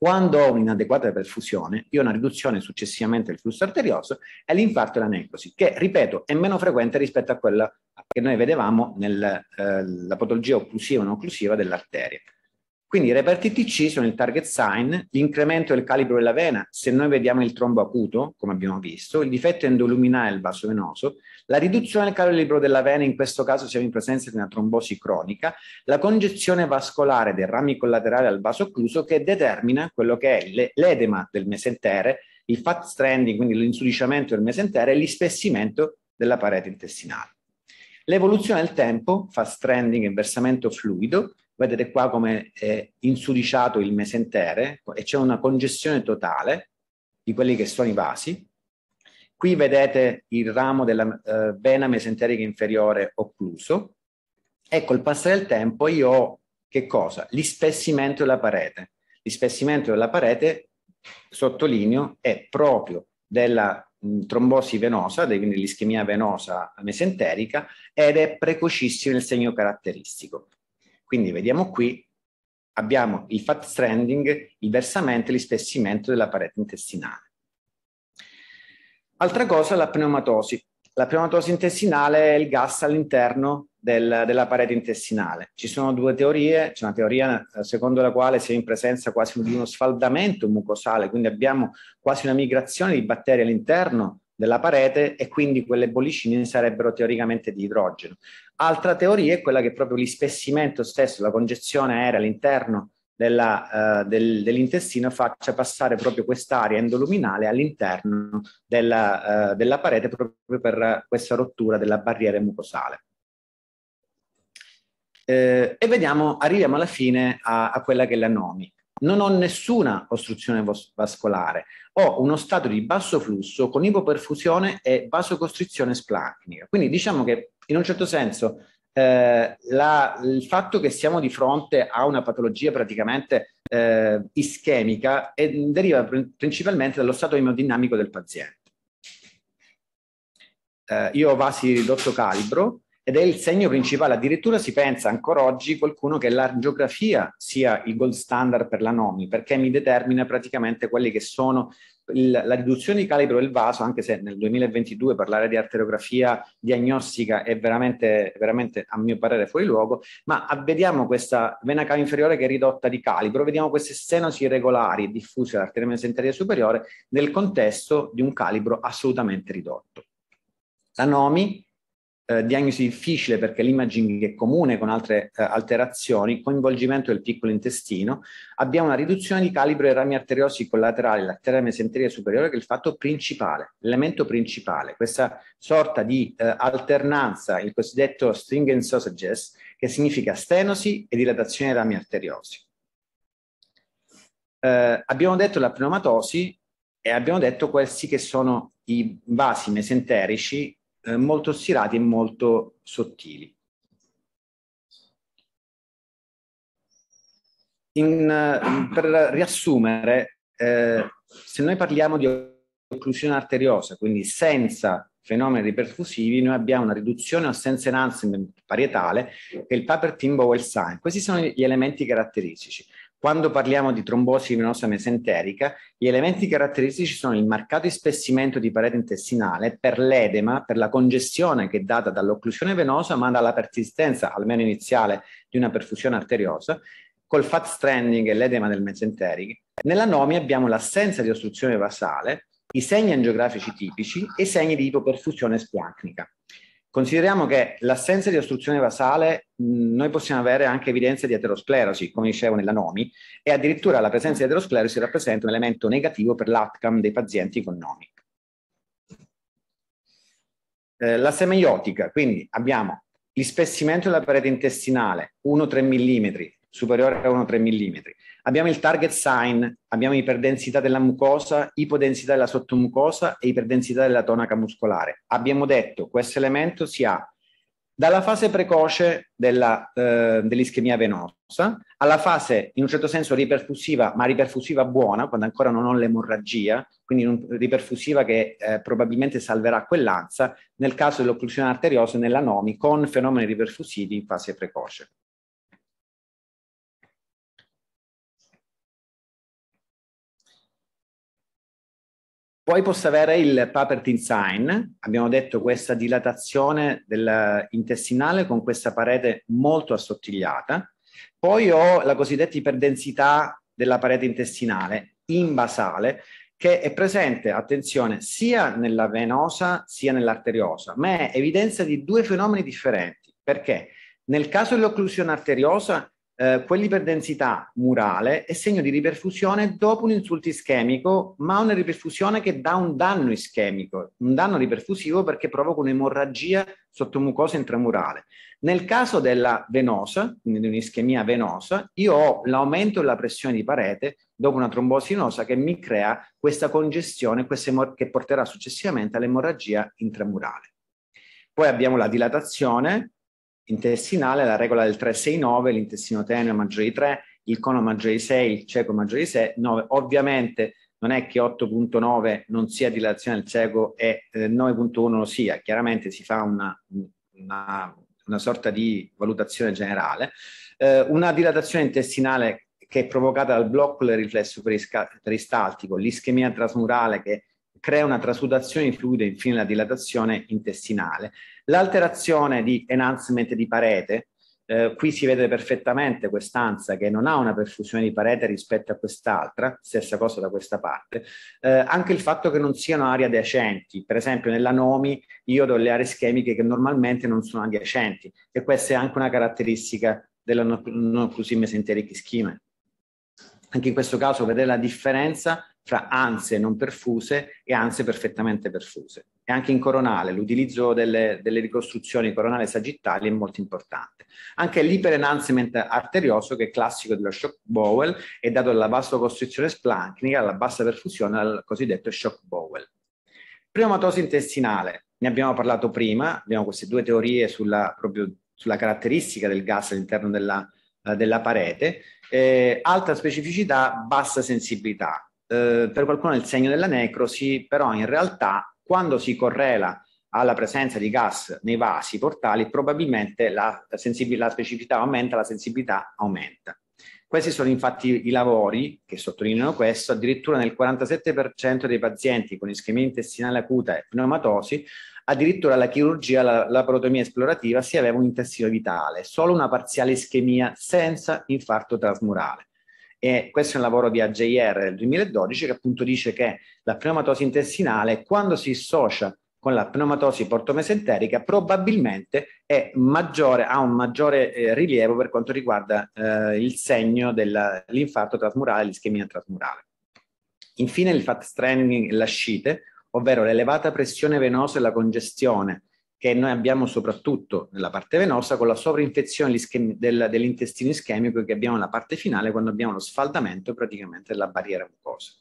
Quando ho un'inadeguata perfusione, io ho una riduzione successivamente del flusso arterioso e l'infarto e la necrosi, che, ripeto, è meno frequente rispetto a quella che noi vedevamo nella eh, patologia occlusiva o non occlusiva dell'arteria. Quindi i reperti TC sono il target sign, l'incremento del calibro della vena, se noi vediamo il trombo acuto, come abbiamo visto, il difetto endoluminale del vaso venoso, la riduzione del calore libero della vena, in questo caso siamo in presenza di una trombosi cronica, la congestione vascolare dei rami collaterali al vaso occluso che determina quello che è l'edema del mesentere, il fat stranding, quindi l'insudiciamento del mesentere e l'ispessimento della parete intestinale. L'evoluzione del tempo, fat stranding e versamento fluido, vedete qua come è insudiciato il mesentere e c'è una congestione totale di quelli che sono i vasi, Qui vedete il ramo della eh, vena mesenterica inferiore occluso e col passare del tempo io ho che cosa? L'ispessimento della parete. L'ispessimento della parete, sottolineo, è proprio della mh, mm, trombosi venosa, quindi l'ischemia venosa mesenterica, ed è precocissimo nel segno caratteristico. Quindi vediamo qui, abbiamo il fat stranding, il versamento e l'ispessimento della parete intestinale. Altra cosa è la pneumatosi. La pneumatosi intestinale è il gas all'interno del, della parete intestinale. Ci sono due teorie, c'è una teoria eh, secondo la quale si è in presenza quasi di uno sfaldamento mucosale, quindi abbiamo quasi una migrazione di batteri all'interno della parete e quindi quelle bollicine sarebbero teoricamente di idrogeno. Altra teoria è quella che proprio l'ispessimento stesso, la congezione aerea all'interno della, eh, del, dell'intestino faccia passare proprio quest'area endoluminale all'interno della, eh, della parete proprio per questa rottura della barriera mucosale. Eh, e vediamo, arriviamo alla fine a, a quella che è la NOMI. Non ho nessuna ostruzione vascolare, ho uno stato di basso flusso con ipoperfusione e vasocostrizione splancnica. Quindi diciamo che in un certo senso eh, la, il fatto che siamo di fronte a una patologia praticamente eh, ischemica deriva principalmente dallo stato emodinamico del paziente. Eh, io ho vasi di ridotto calibro ed è il segno principale, addirittura si pensa ancora oggi qualcuno che l'angiografia sia il gold standard per la NOMI perché mi determina praticamente quelli che sono il, la riduzione di calibro del vaso, anche se nel 2022 parlare di arteriografia diagnostica è veramente, veramente a mio parere fuori luogo, ma vediamo questa vena cava inferiore che è ridotta di calibro, vediamo queste stenosi irregolari diffuse all'arteria mesenteria superiore nel contesto di un calibro assolutamente ridotto. La NOMI eh, diagnosi difficile perché l'imaging è comune con altre eh, alterazioni, coinvolgimento del piccolo intestino, abbiamo una riduzione di calibro dei rami arteriosi collaterali, l'arteria mesenteria superiore, che è il fatto principale, l'elemento principale, questa sorta di eh, alternanza, il cosiddetto string and sausages, che significa stenosi e dilatazione dei rami arteriosi. Eh, abbiamo detto la pneumatosi e abbiamo detto questi che sono i vasi mesenterici eh, molto stirati e molto sottili. In, eh, per riassumere, eh, se noi parliamo di occlusione arteriosa, quindi senza fenomeni riperfusivi, noi abbiamo una riduzione o assenza enhancement parietale che è il Paper-Tim-Bowel sign. Questi sono gli elementi caratteristici. Quando parliamo di trombosi venosa mesenterica, gli elementi caratteristici sono il marcato ispessimento di parete intestinale per l'edema, per la congestione che è data dall'occlusione venosa, ma dalla persistenza, almeno iniziale, di una perfusione arteriosa, col fat stranding e l'edema del mesenterico. Nella nomi abbiamo l'assenza di ostruzione vasale, i segni angiografici tipici e i segni di ipoperfusione spiacnica. Consideriamo che l'assenza di ostruzione vasale, mh, noi possiamo avere anche evidenza di aterosclerosi, come dicevo nella NOMI, e addirittura la presenza di aterosclerosi rappresenta un elemento negativo per l'outcome dei pazienti con NOMI. Eh, la semeiotica, quindi abbiamo l'ispessimento della parete intestinale 1-3 mm, superiore a 1-3 mm, Abbiamo il target sign, abbiamo iperdensità della mucosa, ipodensità della sottomucosa e iperdensità della tonaca muscolare. Abbiamo detto che questo elemento si ha dalla fase precoce della, eh, dell'ischemia venosa alla fase in un certo senso riperfusiva, ma riperfusiva buona, quando ancora non ho l'emorragia, quindi un, riperfusiva che eh, probabilmente salverà quell'ansia nel caso dell'occlusione arteriosa nella NOMI con fenomeni riperfusivi in fase precoce. Poi posso avere il Papertin sign, abbiamo detto questa dilatazione intestinale con questa parete molto assottigliata. Poi ho la cosiddetta iperdensità della parete intestinale in basale che è presente, attenzione, sia nella venosa sia nell'arteriosa, ma è evidenza di due fenomeni differenti. Perché? Nel caso dell'occlusione arteriosa eh, quelli murale è segno di riperfusione dopo un insulto ischemico, ma una riperfusione che dà un danno ischemico, un danno riperfusivo perché provoca un'emorragia sotto mucosa intramurale. Nel caso della venosa, quindi di un'ischemia venosa, io ho l'aumento della pressione di parete dopo una trombosi venosa che mi crea questa congestione questa che porterà successivamente all'emorragia intramurale. Poi abbiamo la dilatazione, intestinale, la regola del 369, l'intestino tenue maggiore di 3, il cono maggiore di 6, il cieco maggiore di 6, 9. Ovviamente non è che 8.9 non sia dilatazione del cieco e 9.1 eh, lo sia, chiaramente si fa una, una, una sorta di valutazione generale. Eh, una dilatazione intestinale che è provocata dal blocco del riflesso peristaltico, l'ischemia trasmurale che crea una trasudazione di fluido e infine la dilatazione intestinale. L'alterazione di enhancement di parete, eh, qui si vede perfettamente quest'anza che non ha una perfusione di parete rispetto a quest'altra, stessa cosa da questa parte, eh, anche il fatto che non siano aree adiacenti, per esempio nella NOMI io do le aree schemiche che normalmente non sono adiacenti e questa è anche una caratteristica della non occlusive mesenteric schema. Anche in questo caso vedere la differenza fra anse non perfuse e anse perfettamente perfuse. E anche in coronale l'utilizzo delle, delle ricostruzioni coronale sagittali è molto importante. Anche l'iperenhancement arterioso, che è classico dello shock bowel, è dato dalla bassa vasocostrizione splanchnica, alla bassa perfusione, al cosiddetto shock bowel. Pneumatosi intestinale, ne abbiamo parlato prima, abbiamo queste due teorie sulla, proprio, sulla caratteristica del gas all'interno della, eh, della parete, eh, alta specificità, bassa sensibilità. Eh, per qualcuno è il segno della necrosi, però in realtà quando si correla alla presenza di gas nei vasi portali, probabilmente la, la specificità aumenta, la sensibilità aumenta. Questi sono infatti i lavori che sottolineano questo, addirittura nel 47% dei pazienti con ischemia intestinale acuta e pneumatosi, addirittura la chirurgia, la, la protomia esplorativa, si aveva un intestino vitale, solo una parziale ischemia senza infarto trasmurale. E questo è un lavoro di AJR del 2012 che appunto dice che la pneumatosi intestinale, quando si associa con la pneumatosi portomesenterica, probabilmente maggiore, ha un maggiore eh, rilievo per quanto riguarda eh, il segno dell'infarto trasmurale e l'ischemia trasmurale. Infine il fat straining e lascite, ovvero l'elevata pressione venosa e la congestione che noi abbiamo soprattutto nella parte venosa con la sovrainfezione dell'intestino ischemico che abbiamo nella parte finale quando abbiamo lo sfaldamento praticamente della barriera mucosa.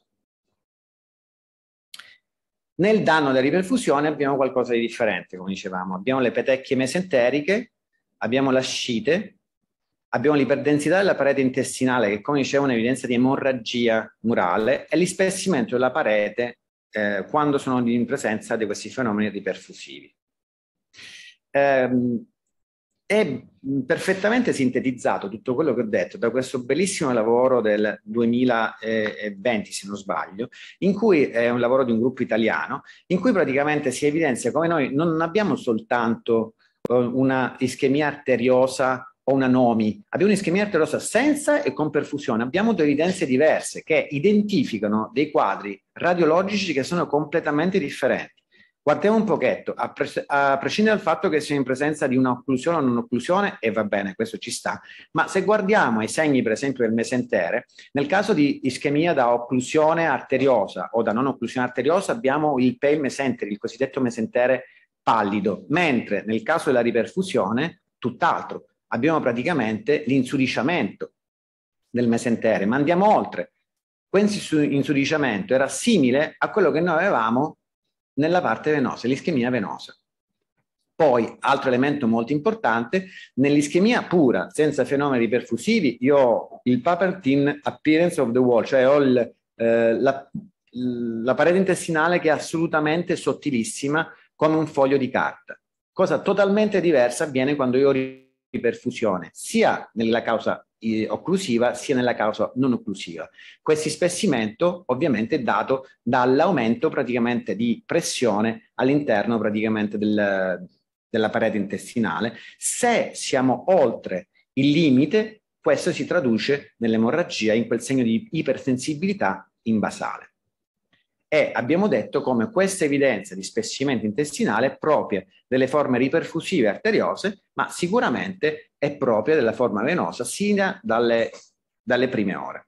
Nel danno della riperfusione abbiamo qualcosa di differente, come dicevamo. Abbiamo le petecchie mesenteriche, abbiamo l'ascite, abbiamo l'iperdensità della parete intestinale che come dicevo è un'evidenza di emorragia murale e l'ispessimento della parete eh, quando sono in presenza di questi fenomeni riperfusivi ehm, è perfettamente sintetizzato tutto quello che ho detto da questo bellissimo lavoro del 2020, se non sbaglio, in cui è un lavoro di un gruppo italiano, in cui praticamente si evidenzia come noi non abbiamo soltanto eh, una ischemia arteriosa o una NOMI, abbiamo un'ischemia arteriosa senza e con perfusione, abbiamo due evidenze diverse che identificano dei quadri radiologici che sono completamente differenti. Guardiamo un pochetto, a, pres- a, prescindere dal fatto che siamo in presenza di un'occlusione o non occlusione, e va bene, questo ci sta, ma se guardiamo ai segni per esempio del mesentere, nel caso di ischemia da occlusione arteriosa o da non occlusione arteriosa abbiamo il pale mesentere, il cosiddetto mesentere pallido, mentre nel caso della riperfusione, tutt'altro, abbiamo praticamente l'insudiciamento del mesentere, ma andiamo oltre. Questo insudiciamento era simile a quello che noi avevamo nella parte venosa, l'ischemia venosa. Poi, altro elemento molto importante, nell'ischemia pura, senza fenomeni perfusivi, io ho il papertin appearance of the wall, cioè ho il, eh, la, la parete intestinale che è assolutamente sottilissima come un foglio di carta. Cosa totalmente diversa avviene quando io ho riperfusione, sia nella causa eh, occlusiva sia nella causa non occlusiva. Questo spessimento ovviamente è dato dall'aumento praticamente di pressione all'interno praticamente del, della parete intestinale. Se siamo oltre il limite, questo si traduce nell'emorragia, in quel segno di ipersensibilità in basale e abbiamo detto come questa evidenza di spessimento intestinale è propria delle forme riperfusive arteriose, ma sicuramente è propria della forma venosa sin dalle, dalle prime ore.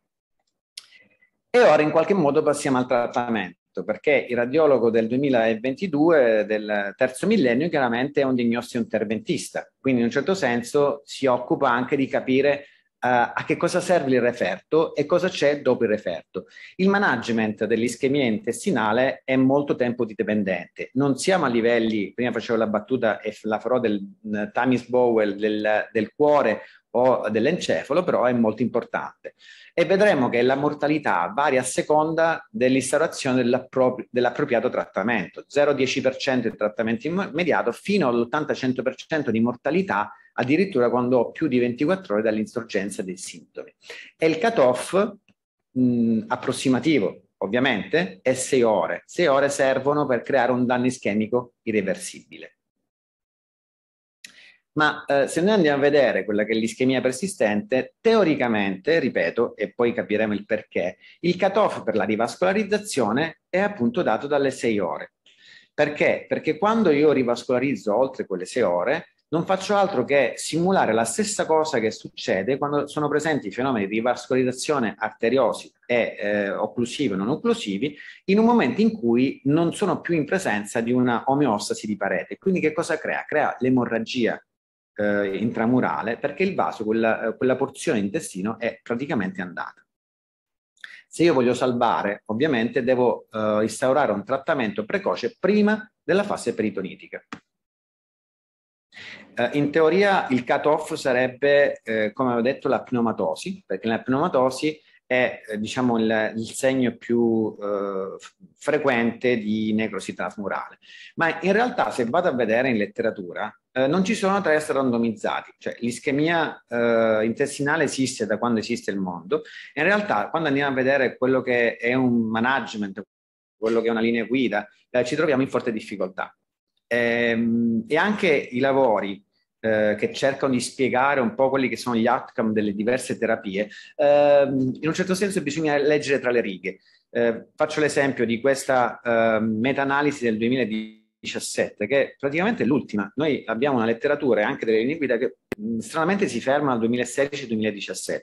E ora in qualche modo passiamo al trattamento perché il radiologo del 2022, del terzo millennio, chiaramente è un diagnostico interventista, quindi in un certo senso si occupa anche di capire eh, a che cosa serve il referto e cosa c'è dopo il referto. Il management dell'ischemia intestinale è molto tempo dipendente. Non siamo a livelli, prima facevo la battuta e la farò del uh, Times Bowell, del, del cuore o dell'encefalo, però è molto importante. E vedremo che la mortalità varia a seconda dell'instaurazione dell'appropri- dell'appropriato trattamento. 0-10% il trattamento immediato fino all'80-100% di mortalità addirittura quando ho più di 24 ore dall'insorgenza dei sintomi. E il cut-off mm, approssimativo, ovviamente, è 6 ore. 6 ore servono per creare un danno ischemico irreversibile. Ma eh, se noi andiamo a vedere quella che è l'ischemia persistente, teoricamente, ripeto, e poi capiremo il perché, il cut-off per la rivascolarizzazione è appunto dato dalle 6 ore. Perché? Perché quando io rivascolarizzo oltre quelle 6 ore, non faccio altro che simulare la stessa cosa che succede quando sono presenti fenomeni di vascolarizzazione arteriosi e eh, occlusivi o non occlusivi in un momento in cui non sono più in presenza di una omeostasi di parete. Quindi che cosa crea? Crea l'emorragia eh, intramurale perché il vaso, quella, quella porzione intestino è praticamente andata. Se io voglio salvare, ovviamente devo eh, instaurare un trattamento precoce prima della fase peritonitica. Eh, in teoria il cut-off sarebbe, eh, come avevo detto, la pneumatosi, perché la pneumatosi è eh, diciamo, il, il, segno più eh, frequente di necrosi trasmurale. Ma in realtà, se vado a vedere in letteratura, eh, non ci sono test randomizzati, cioè l'ischemia eh, intestinale esiste da quando esiste il mondo. In realtà, quando andiamo a vedere quello che è un management, quello che è una linea guida, eh, ci troviamo in forte difficoltà. Ehm, e anche i lavori eh, che cercano di spiegare un po' quelli che sono gli outcome delle diverse terapie, ehm, in un certo senso bisogna leggere tra le righe. Eh, faccio l'esempio di questa eh, meta-analisi del 2017, che è praticamente l'ultima. Noi abbiamo una letteratura e anche delle linee guida che stranamente si fermano al 2016-2017.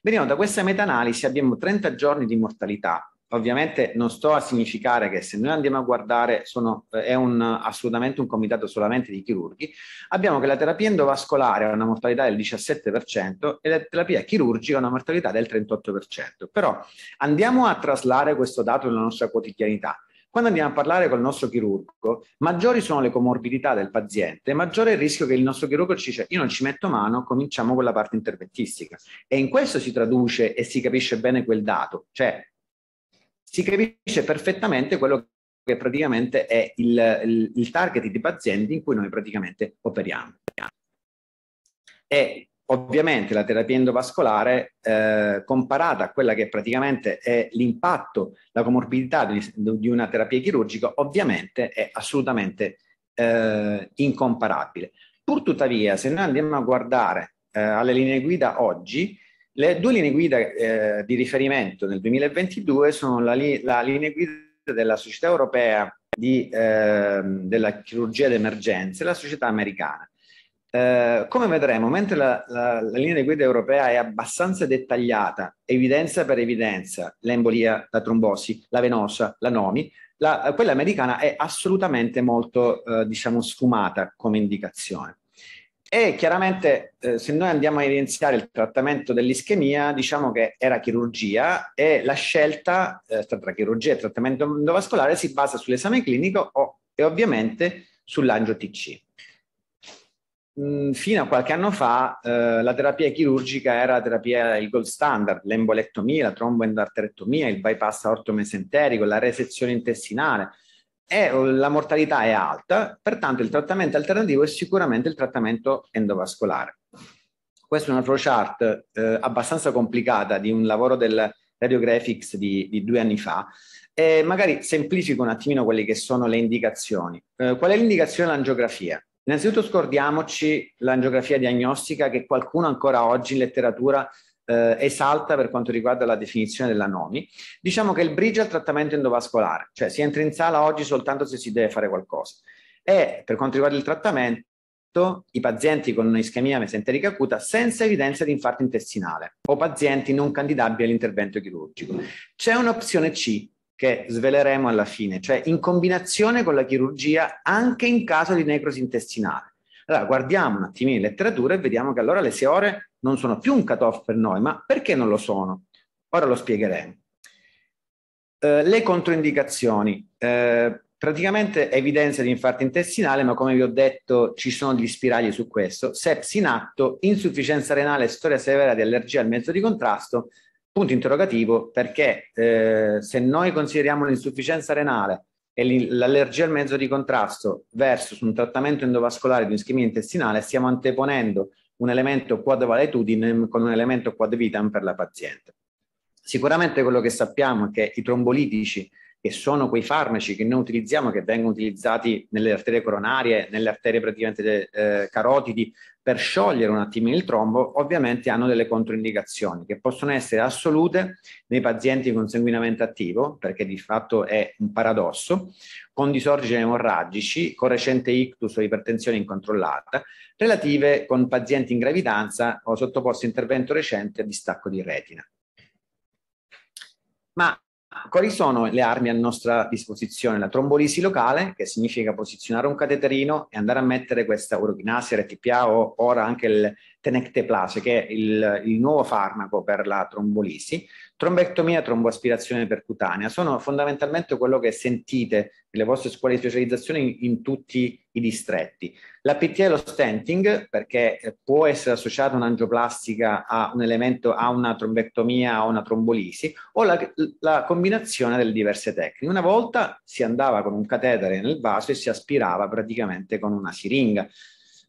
Vediamo, da questa meta-analisi abbiamo 30 giorni di mortalità ovviamente non sto a significare che se noi andiamo a guardare, sono, è un, assolutamente un comitato solamente di chirurghi, abbiamo che la terapia endovascolare ha una mortalità del 17% e la terapia chirurgica ha una mortalità del 38%. Però andiamo a traslare questo dato nella nostra quotidianità. Quando andiamo a parlare col nostro chirurgo, maggiori sono le comorbidità del paziente, maggiore è il rischio che il nostro chirurgo ci dice io non ci metto mano, cominciamo con la parte interventistica. E in questo si traduce e si capisce bene quel dato, cioè si capisce perfettamente quello che praticamente è il, il, il target di pazienti in cui noi praticamente operiamo. E ovviamente la terapia endovascolare eh, comparata a quella che praticamente è l'impatto, la comorbidità di, di, una terapia chirurgica, ovviamente è assolutamente eh, incomparabile. Pur tuttavia, se noi andiamo a guardare eh, alle linee guida oggi, le due linee guida eh, di riferimento nel 2022 sono la, li- la linea guida della Società Europea di, eh, della Chirurgia d'Emergenza e la Società Americana. Eh, come vedremo, mentre la, la, la, linea guida europea è abbastanza dettagliata, evidenza per evidenza, l'embolia, la trombosi, la venosa, la nomi, la, quella americana è assolutamente molto, eh, diciamo, sfumata come indicazione. E chiaramente eh, se noi andiamo a evidenziare il trattamento dell'ischemia, diciamo che era chirurgia e la scelta eh, tra chirurgia e trattamento endovascolare si basa sull'esame clinico o, e ovviamente sull'angio-TC. Mm, fino a qualche anno fa eh, la terapia chirurgica era la terapia il gold standard, l'embolettomia, la tromboendarterectomia, il bypass ortomesenterico, la resezione intestinale, è, la mortalità è alta, pertanto il trattamento alternativo è sicuramente il trattamento endovascolare. Questa è una flowchart eh, abbastanza complicata di un lavoro del Radiographics di, di due anni fa, e magari semplifico un attimino quelle che sono le indicazioni. Eh, qual è l'indicazione dell'angiografia? Innanzitutto scordiamoci l'angiografia diagnostica che qualcuno ancora oggi in letteratura eh, esalta per quanto riguarda la definizione della NOMI. Diciamo che il bridge al trattamento endovascolare, cioè si entra in sala oggi soltanto se si deve fare qualcosa. E per quanto riguarda il trattamento, i pazienti con ischemia mesenterica acuta senza evidenza di infarto intestinale o pazienti non candidabili all'intervento chirurgico. C'è un'opzione C che sveleremo alla fine, cioè in combinazione con la chirurgia anche in caso di necrosi intestinale. Allora guardiamo un attimino in letteratura e vediamo che allora le seore non sono più un cut-off per noi, ma perché non lo sono? Ora lo spiegheremo. Eh, le controindicazioni. Eh, praticamente evidenza di infarto intestinale, ma come vi ho detto ci sono degli spiragli su questo. Sepsi in atto, insufficienza renale, storia severa di allergia al mezzo di contrasto, punto interrogativo perché eh, se noi consideriamo l'insufficienza renale e l'allergia al mezzo di contrasto verso un trattamento endovascolare di un'ischemia intestinale, stiamo anteponendo un elemento quad valetudinem con un elemento quad vitam per la paziente. Sicuramente quello che sappiamo è che i trombolitici, che sono quei farmaci che noi utilizziamo, che vengono utilizzati nelle arterie coronarie, nelle arterie praticamente eh, carotidi, per sciogliere un attimino il trombo ovviamente hanno delle controindicazioni che possono essere assolute nei pazienti con sanguinamento attivo, perché di fatto è un paradosso, con disordini emorragici, con recente ictus o ipertensione incontrollata, relative con pazienti in gravidanza o sottoposti a intervento recente a distacco di retina. Ma quali sono le armi a nostra disposizione? La trombolisi locale, che significa posizionare un cateterino e andare a mettere questa urochinasi, RTPA o ora anche il tenecteplase, che è il, il nuovo farmaco per la trombolisi, Trombectomia e tromboaspirazione percutanea sono fondamentalmente quello che sentite nelle vostre scuole di specializzazione in, in tutti i distretti. La PT è lo stenting perché eh, può essere associata un'angioplastica a un elemento, a una trombectomia o una trombolisi o la, la combinazione delle diverse tecniche. Una volta si andava con un catetere nel vaso e si aspirava praticamente con una siringa.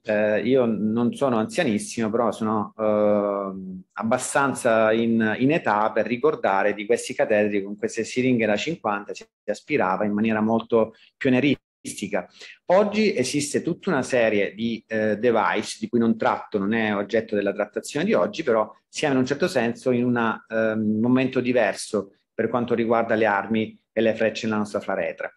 Eh, io non sono anzianissimo, però sono eh, abbastanza in, in, età per ricordare di questi catetri con queste siringhe da 50 si aspirava in maniera molto pionieristica. Oggi esiste tutta una serie di eh, device di cui non tratto, non è oggetto della trattazione di oggi, però siamo in un certo senso in una, un ehm, momento diverso per quanto riguarda le armi e le frecce nella nostra faretra.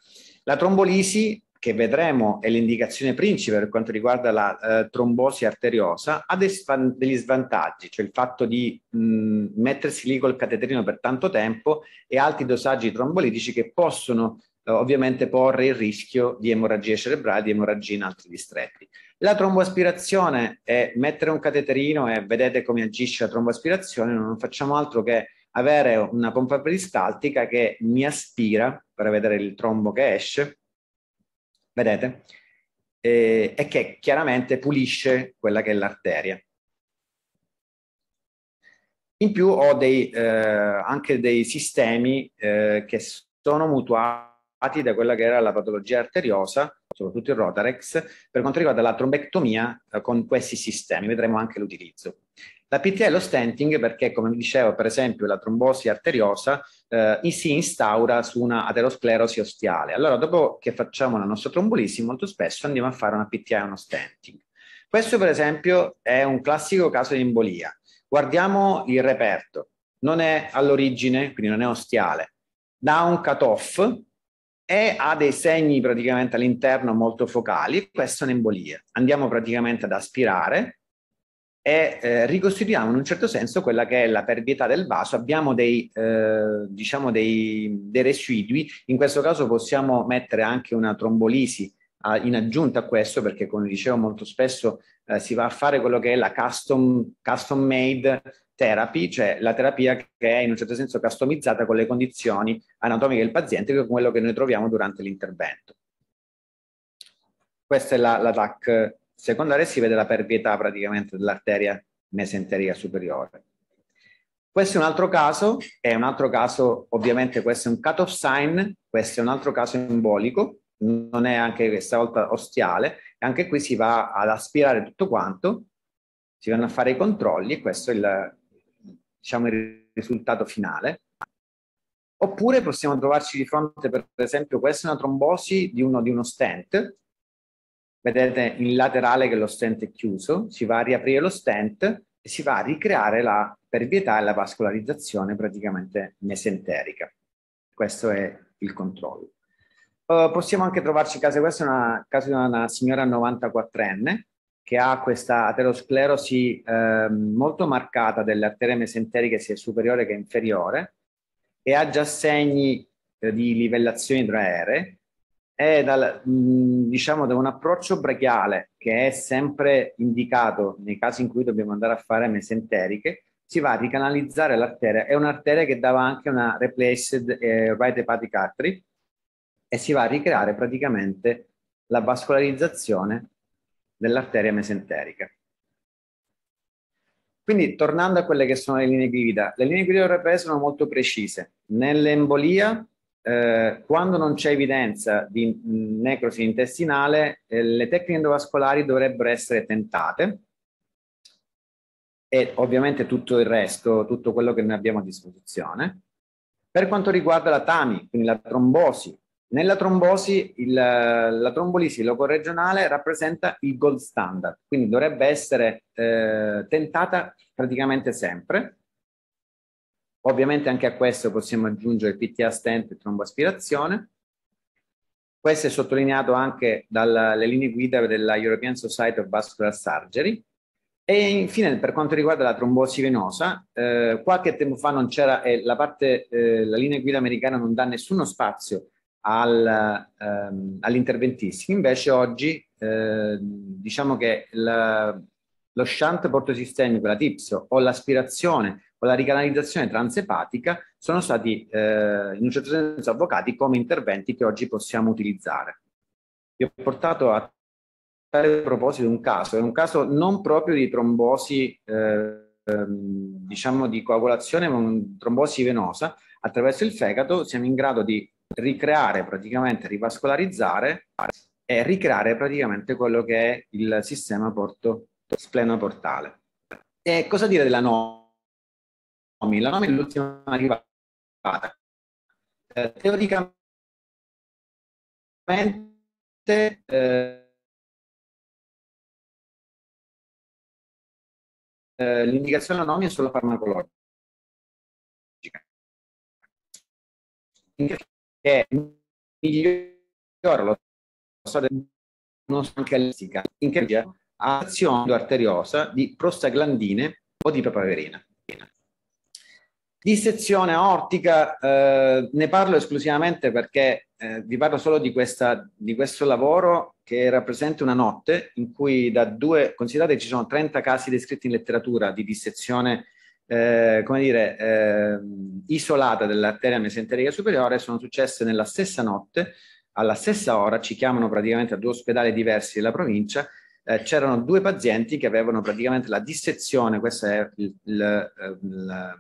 La trombolisi che vedremo è l'indicazione principe per quanto riguarda la eh, trombosi arteriosa, ha degli svantaggi, cioè il fatto di mh, mettersi lì col cateterino per tanto tempo e alti dosaggi trombolitici che possono eh, ovviamente porre il rischio di emorragie cerebrali, di emorragie in altri distretti. La tromboaspirazione è mettere un cateterino e vedete come agisce la tromboaspirazione, non facciamo altro che avere una pompa peristaltica che mi aspira per vedere il trombo che esce vedete? Eh, e che chiaramente pulisce quella che è l'arteria. In più ho dei, eh, anche dei sistemi eh, che sono mutuati da quella che era la patologia arteriosa, soprattutto il Rotarex, per quanto riguarda la trombectomia eh, con questi sistemi, vedremo anche l'utilizzo. La PT è lo stenting perché, come vi dicevo, per esempio, la trombosi arteriosa eh, si instaura su una aterosclerosi ostiale. Allora, dopo che facciamo la nostra trombolisi, molto spesso andiamo a fare una PTI e uno stenting. Questo, per esempio, è un classico caso di embolia. Guardiamo il reperto. Non è all'origine, quindi non è ostiale. Da un cut-off e ha dei segni praticamente all'interno molto focali. Questa è un'embolia. Andiamo praticamente ad aspirare e eh, ricostituiamo in un certo senso quella che è la perdita del vaso, abbiamo dei, eh, diciamo dei, dei residui, in questo caso possiamo mettere anche una trombolisi a, in aggiunta a questo perché come dicevo molto spesso eh, si va a fare quello che è la custom, custom made therapy, cioè la terapia che è in un certo senso customizzata con le condizioni anatomiche del paziente, che è quello che noi troviamo durante l'intervento. Questa è la, la TAC Secondo lei si vede la pervietà praticamente dell'arteria mesenterica superiore. Questo è un altro caso, è un altro caso, ovviamente questo è un cut-off sign, questo è un altro caso embolico, non è anche questa volta ostiale, anche qui si va ad aspirare tutto quanto, si vanno a fare i controlli e questo è il, diciamo, il risultato finale. Oppure possiamo trovarci di fronte, per esempio, questa è una trombosi di uno, di uno stent, vedete in laterale che lo stent è chiuso, si va a riaprire lo stent e si va a ricreare la pervietà e la vascolarizzazione praticamente mesenterica. Questo è il controllo. Uh, possiamo anche trovarci caso, questo è un caso di una signora 94enne che ha questa aterosclerosi eh, molto marcata delle arterie mesenteriche sia superiore che inferiore e ha già segni eh, di livellazioni intraeree è dal, diciamo, da un approccio brachiale che è sempre indicato nei casi in cui dobbiamo andare a fare mesenteriche, si va a ricanalizzare l'arteria. È un'arteria che dava anche una replaced eh, right hepatic artery e si va a ricreare praticamente la vascolarizzazione dell'arteria mesenterica. Quindi tornando a quelle che sono le linee guida, le linee guida europee sono molto precise. Nell'embolia eh, quando non c'è evidenza di necrosi intestinale, eh, le tecniche endovascolari dovrebbero essere tentate e ovviamente tutto il resto, tutto quello che noi abbiamo a disposizione. Per quanto riguarda la TAMI, quindi la trombosi, nella trombosi il, la trombolisi locoregionale rappresenta il gold standard, quindi dovrebbe essere eh, tentata praticamente sempre Ovviamente anche a questo possiamo aggiungere PTA stent e tromboaspirazione. Questo è sottolineato anche dalle linee guida della European Society of Vascular Surgery. E infine, per quanto riguarda la trombosi venosa, eh, qualche tempo fa non c'era, e eh, la, parte, eh, la linea guida americana non dà nessuno spazio al, ehm, all'interventissimo. Invece oggi eh, diciamo che la, lo shunt portosistemico, la TIPSO o l'aspirazione o la ricanalizzazione transepatica sono stati eh, in un certo senso avvocati come interventi che oggi possiamo utilizzare. Vi ho portato a tale proposito un caso, è un caso non proprio di trombosi, eh, ehm, diciamo di coagulazione, ma trombosi venosa, attraverso il fegato siamo in grado di ricreare praticamente, rivascolarizzare e ricreare praticamente quello che è il sistema porto splenoportale. E cosa dire della norma? la Milano è l'ultima arrivata. Eh, teoricamente eh, eh, l'indicazione anomia è solo farmacologica. Che migliora lo stato non anche all'istica, in che azione arteriosa di prostaglandine o di papaverina. Dissezione aortica, eh, ne parlo esclusivamente perché eh, vi parlo solo di, questa, di, questo lavoro che rappresenta una notte in cui da due, considerate ci sono 30 casi descritti in letteratura di dissezione, eh, come dire, eh, isolata dell'arteria mesenterica superiore, sono successe nella stessa notte, alla stessa ora, ci chiamano praticamente a due ospedali diversi della provincia, eh, c'erano due pazienti che avevano praticamente la dissezione, questo è il, il, eh, il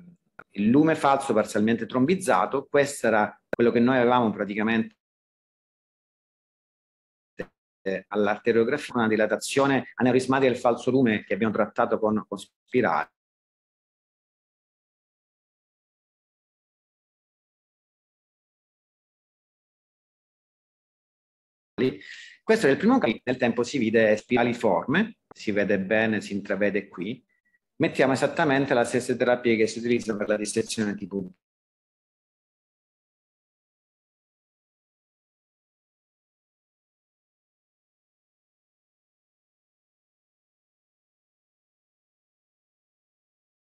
il lume falso parzialmente trombizzato, questo era quello che noi avevamo praticamente all'arteriografia, una dilatazione aneurismatica del falso lume che abbiamo trattato con, con spirale. Questo è il primo caso, nel tempo si vide spiraliforme, si vede bene, si intravede qui, mettiamo esattamente la stessa terapia che si utilizza per la dissezione tipo B.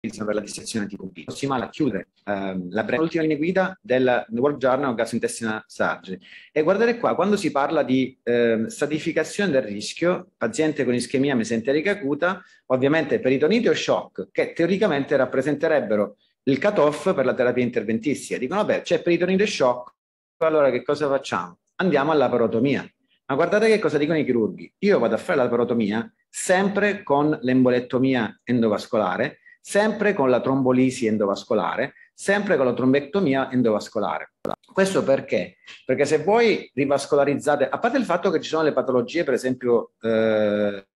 utilizzano per la dissezione tipo B. Prossimale a chiudere ehm, la breve ultima linea guida del World Journal Gastrointestinal Surgery. E guardate qua, quando si parla di ehm, stratificazione del rischio, paziente con ischemia mesenterica acuta, ovviamente peritonite o shock, che teoricamente rappresenterebbero il cut-off per la terapia interventizia. Dicono, vabbè, c'è peritonite shock, allora che cosa facciamo? Andiamo alla parotomia. Ma guardate che cosa dicono i chirurghi. Io vado a fare la parotomia sempre con l'embolettomia endovascolare sempre con la trombolisi endovascolare, sempre con la trombectomia endovascolare. Questo perché? Perché se voi rivascolarizzate, a parte il fatto che ci sono le patologie, per esempio, eh,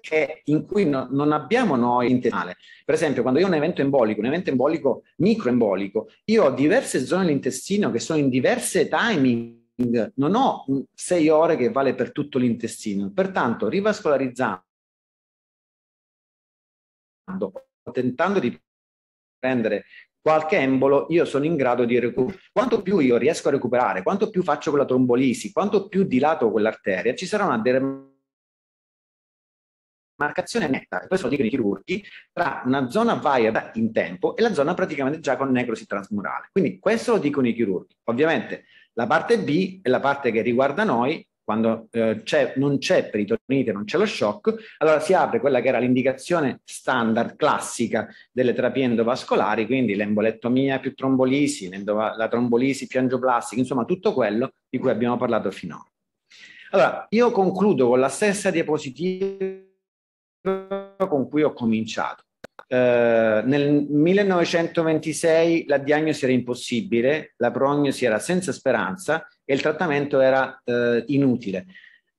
che, in cui no, non abbiamo noi intestinale. Per esempio, quando io ho un evento embolico, un evento embolico microembolico, io ho diverse zone dell'intestino che sono in diverse timing non ho sei ore che vale per tutto l'intestino. Pertanto, rivascolarizzando tentando di prendere qualche embolo, io sono in grado di recuperare. Quanto più io riesco a recuperare, quanto più faccio quella trombolisi, quanto più dilato quell'arteria, ci sarà una demarcazione netta, e questo lo dicono i chirurghi, tra una zona vaia in tempo e la zona praticamente già con necrosi transmurale. Quindi questo lo dicono i chirurghi. Ovviamente la parte B è la parte che riguarda noi, quando eh, c'è, non c'è peritonite, non c'è lo shock, allora si apre quella che era l'indicazione standard classica delle terapie endovascolari, quindi l'embolettomia più trombolisi, la trombolisi più angioplastica, insomma tutto quello di cui abbiamo parlato finora. Allora, io concludo con la stessa diapositiva con cui ho cominciato. Eh, nel 1926 la diagnosi era impossibile, la prognosi era senza speranza e il trattamento era eh, inutile.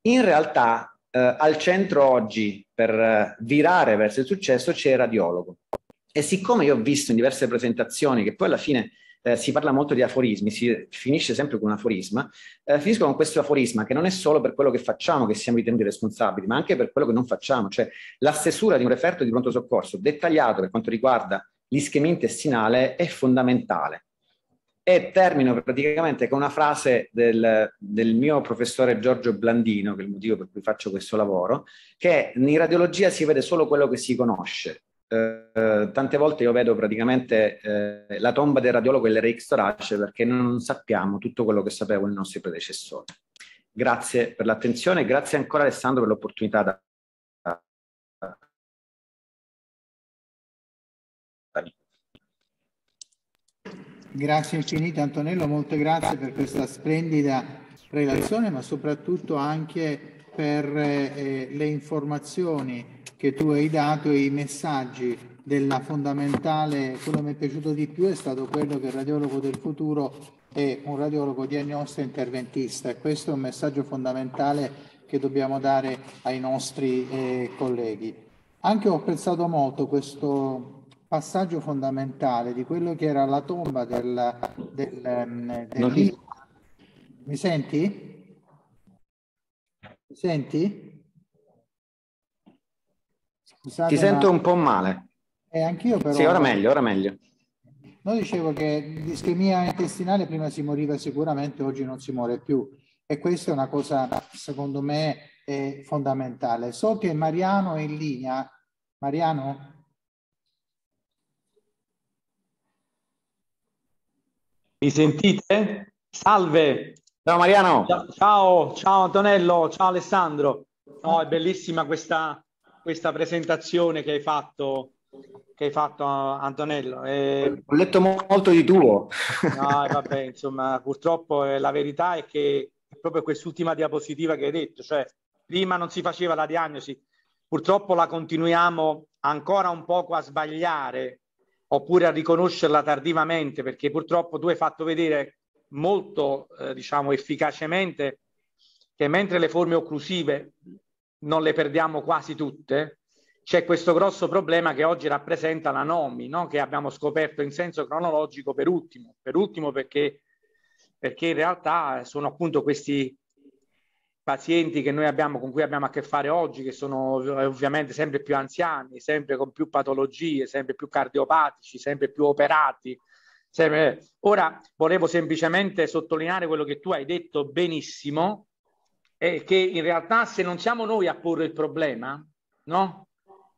In realtà eh, al centro oggi per eh, virare verso il successo c'è il radiologo. E siccome io ho visto in diverse presentazioni che poi alla fine eh, si parla molto di aforismi, si finisce sempre con un aforisma, eh, finisco con questo aforisma che non è solo per quello che facciamo che siamo ritenuti responsabili, ma anche per quello che non facciamo, cioè la stesura di un referto di pronto soccorso dettagliato per quanto riguarda l'ischemia intestinale è fondamentale. E termino praticamente con una frase del, del, mio professore Giorgio Blandino, che è il motivo per cui faccio questo lavoro, che in radiologia si vede solo quello che si conosce. Eh, tante volte io vedo praticamente eh, la tomba del radiologo e l'RX torace perché non sappiamo tutto quello che sapevano i nostri predecessori. Grazie per l'attenzione, grazie ancora Alessandro per l'opportunità Grazie infinite Antonello, molte grazie per questa splendida relazione, ma soprattutto anche per eh, le informazioni che tu hai dato e i messaggi della fondamentale, quello che mi è piaciuto di più è stato quello che il radiologo del futuro è un radiologo diagnosta interventista e questo è un messaggio fondamentale che dobbiamo dare ai nostri eh, colleghi. Anche ho apprezzato molto questo passaggio fondamentale di quello che era la tomba del... del, ehm, del, ti... Mi senti? Mi senti? Scusate, Ti sento ma... un po' male. Eh, anch'io però... Sì, ora meglio, ora meglio. No, dicevo che ischemia intestinale prima si moriva sicuramente, oggi non si muore più. E questa è una cosa, secondo me, fondamentale. So che Mariano è in linea. Mariano? Mi sentite? Salve! Ciao Mariano! Ciao, ciao Antonello, ciao Alessandro. No, è bellissima questa, questa presentazione che hai fatto, che hai fatto Antonello. E... Ho letto molto di tuo. No, vabbè, insomma, purtroppo eh, la verità è che proprio quest'ultima diapositiva che hai detto, cioè prima non si faceva la diagnosi, purtroppo la continuiamo ancora un poco a sbagliare oppure a riconoscerla tardivamente, perché purtroppo tu hai fatto vedere molto eh, diciamo, efficacemente che mentre le forme occlusive non le perdiamo quasi tutte, c'è questo grosso problema che oggi rappresenta la NOMI, no? che abbiamo scoperto in senso cronologico per ultimo, per ultimo perché, perché in realtà sono appunto questi pazienti che noi abbiamo, con cui abbiamo a che fare oggi, che sono eh, ovviamente sempre più anziani, sempre con più patologie, sempre più cardiopatici, sempre più operati. Sempre... Eh. Ora volevo semplicemente sottolineare quello che tu hai detto benissimo, è che in realtà se non siamo noi a porre il problema, no?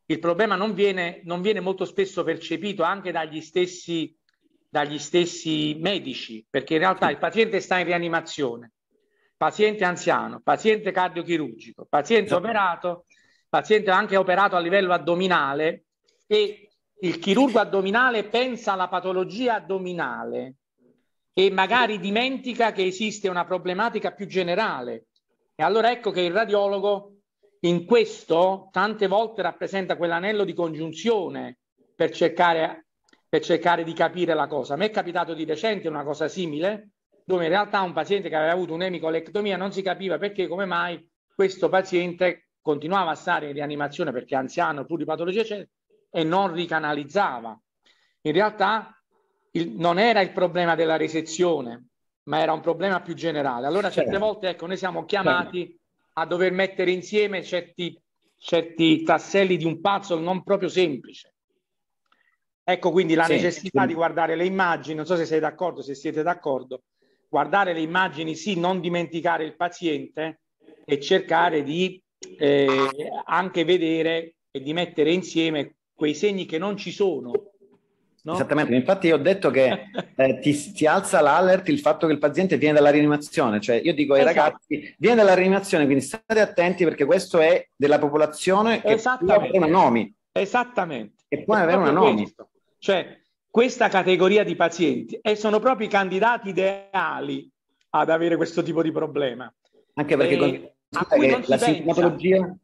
il problema non viene, non viene molto spesso percepito anche dagli stessi, dagli stessi medici, perché in realtà il paziente sta in rianimazione paziente anziano, paziente cardiochirurgico, paziente esatto. operato, paziente anche operato a livello addominale e il chirurgo addominale pensa alla patologia addominale e magari dimentica che esiste una problematica più generale. E allora ecco che il radiologo in questo tante volte rappresenta quell'anello di congiunzione per cercare, per cercare di capire la cosa. A me è capitato di recente una cosa simile, dove in realtà un paziente che aveva avuto un'emicolectomia non si capiva perché, come mai questo paziente continuava a stare in rianimazione perché anziano, pur pluripatologia, eccetera, e non ricanalizzava. In realtà il, non era il problema della resezione, ma era un problema più generale. Allora certe certo. volte ecco, noi siamo chiamati a dover mettere insieme certi, certi tasselli di un puzzle non proprio semplice. Ecco quindi la sì, necessità sì. di guardare le immagini, non so se sei d'accordo, se siete d'accordo, guardare le immagini, sì, non dimenticare il paziente e cercare di eh, anche vedere e di mettere insieme quei segni che non ci sono. No? Esattamente, infatti io ho detto che eh, ti, ti, alza l'alert il fatto che il paziente viene dalla rianimazione, cioè io dico ai esatto. ragazzi viene dalla rianimazione, quindi state attenti perché questo è della popolazione che può avere una nomi. Esattamente. E può avere una nomi. Cioè, questa categoria di pazienti e sono proprio i candidati ideali ad avere questo tipo di problema. Anche perché e, con, la, sintomatologia,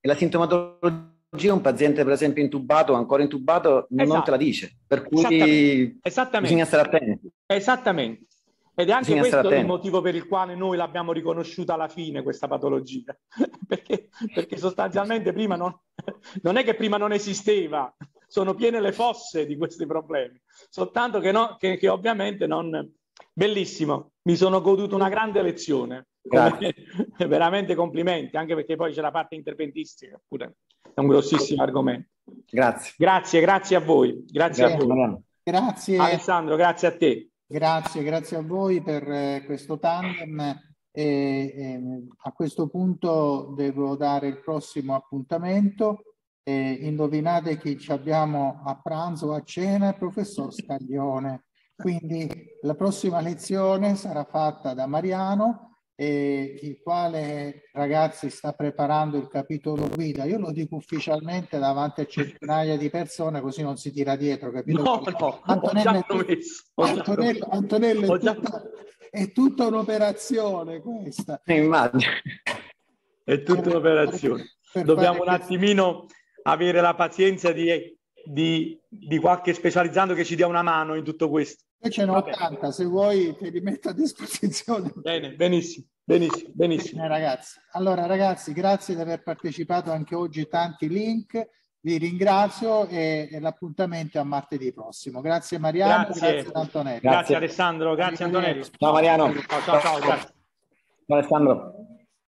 la sintomatologia un paziente per esempio intubato o ancora intubato esatto. non te la dice, per cui Esattamente. Esattamente. bisogna stare attenti. Esattamente. Ed è anche bisogna questo il motivo per il quale noi l'abbiamo riconosciuta alla fine questa patologia, perché, perché sostanzialmente prima non, non è che prima non esisteva, sono piene le fosse di questi problemi, soltanto che, no, che, che ovviamente non... Bellissimo, mi sono goduto una grande lezione, Grazie. veramente complimenti, anche perché poi c'è la parte interventistica, pure è un grossissimo argomento. Grazie. Grazie, grazie a voi. Grazie, grazie. a voi. Grazie. Alessandro, grazie a te. Grazie, grazie a voi per eh, questo tandem. E, e, a questo punto devo dare il prossimo appuntamento e indovinate chi ci abbiamo a pranzo o a cena? Il professor Scaglione. Quindi la prossima lezione sarà fatta da Mariano, eh, il quale ragazzi sta preparando il capitolo guida. Io lo dico ufficialmente davanti a centinaia di persone, così non si tira dietro, capito? No, no, Antonella, ho già promesso, ho Antonella, Antonella ho già... è, tutta, è tutta un'operazione questa. immagino. È tutta un'operazione. Dobbiamo un attimino... Questo avere la pazienza di, di, di qualche specializzando che ci dia una mano in tutto questo. Io ce n'ho tanta, se vuoi te li metto a disposizione. Bene, benissimo. Benissimo, benissimo. Bene, ragazzi. Allora, ragazzi, grazie di aver partecipato anche oggi. Tanti link, vi ringrazio e, e l'appuntamento è a martedì prossimo. Grazie Mariano, grazie, grazie Antonello. Grazie, grazie Alessandro, grazie Antonello. Ciao Mariano. Ciao, ciao, ciao, ciao Alessandro.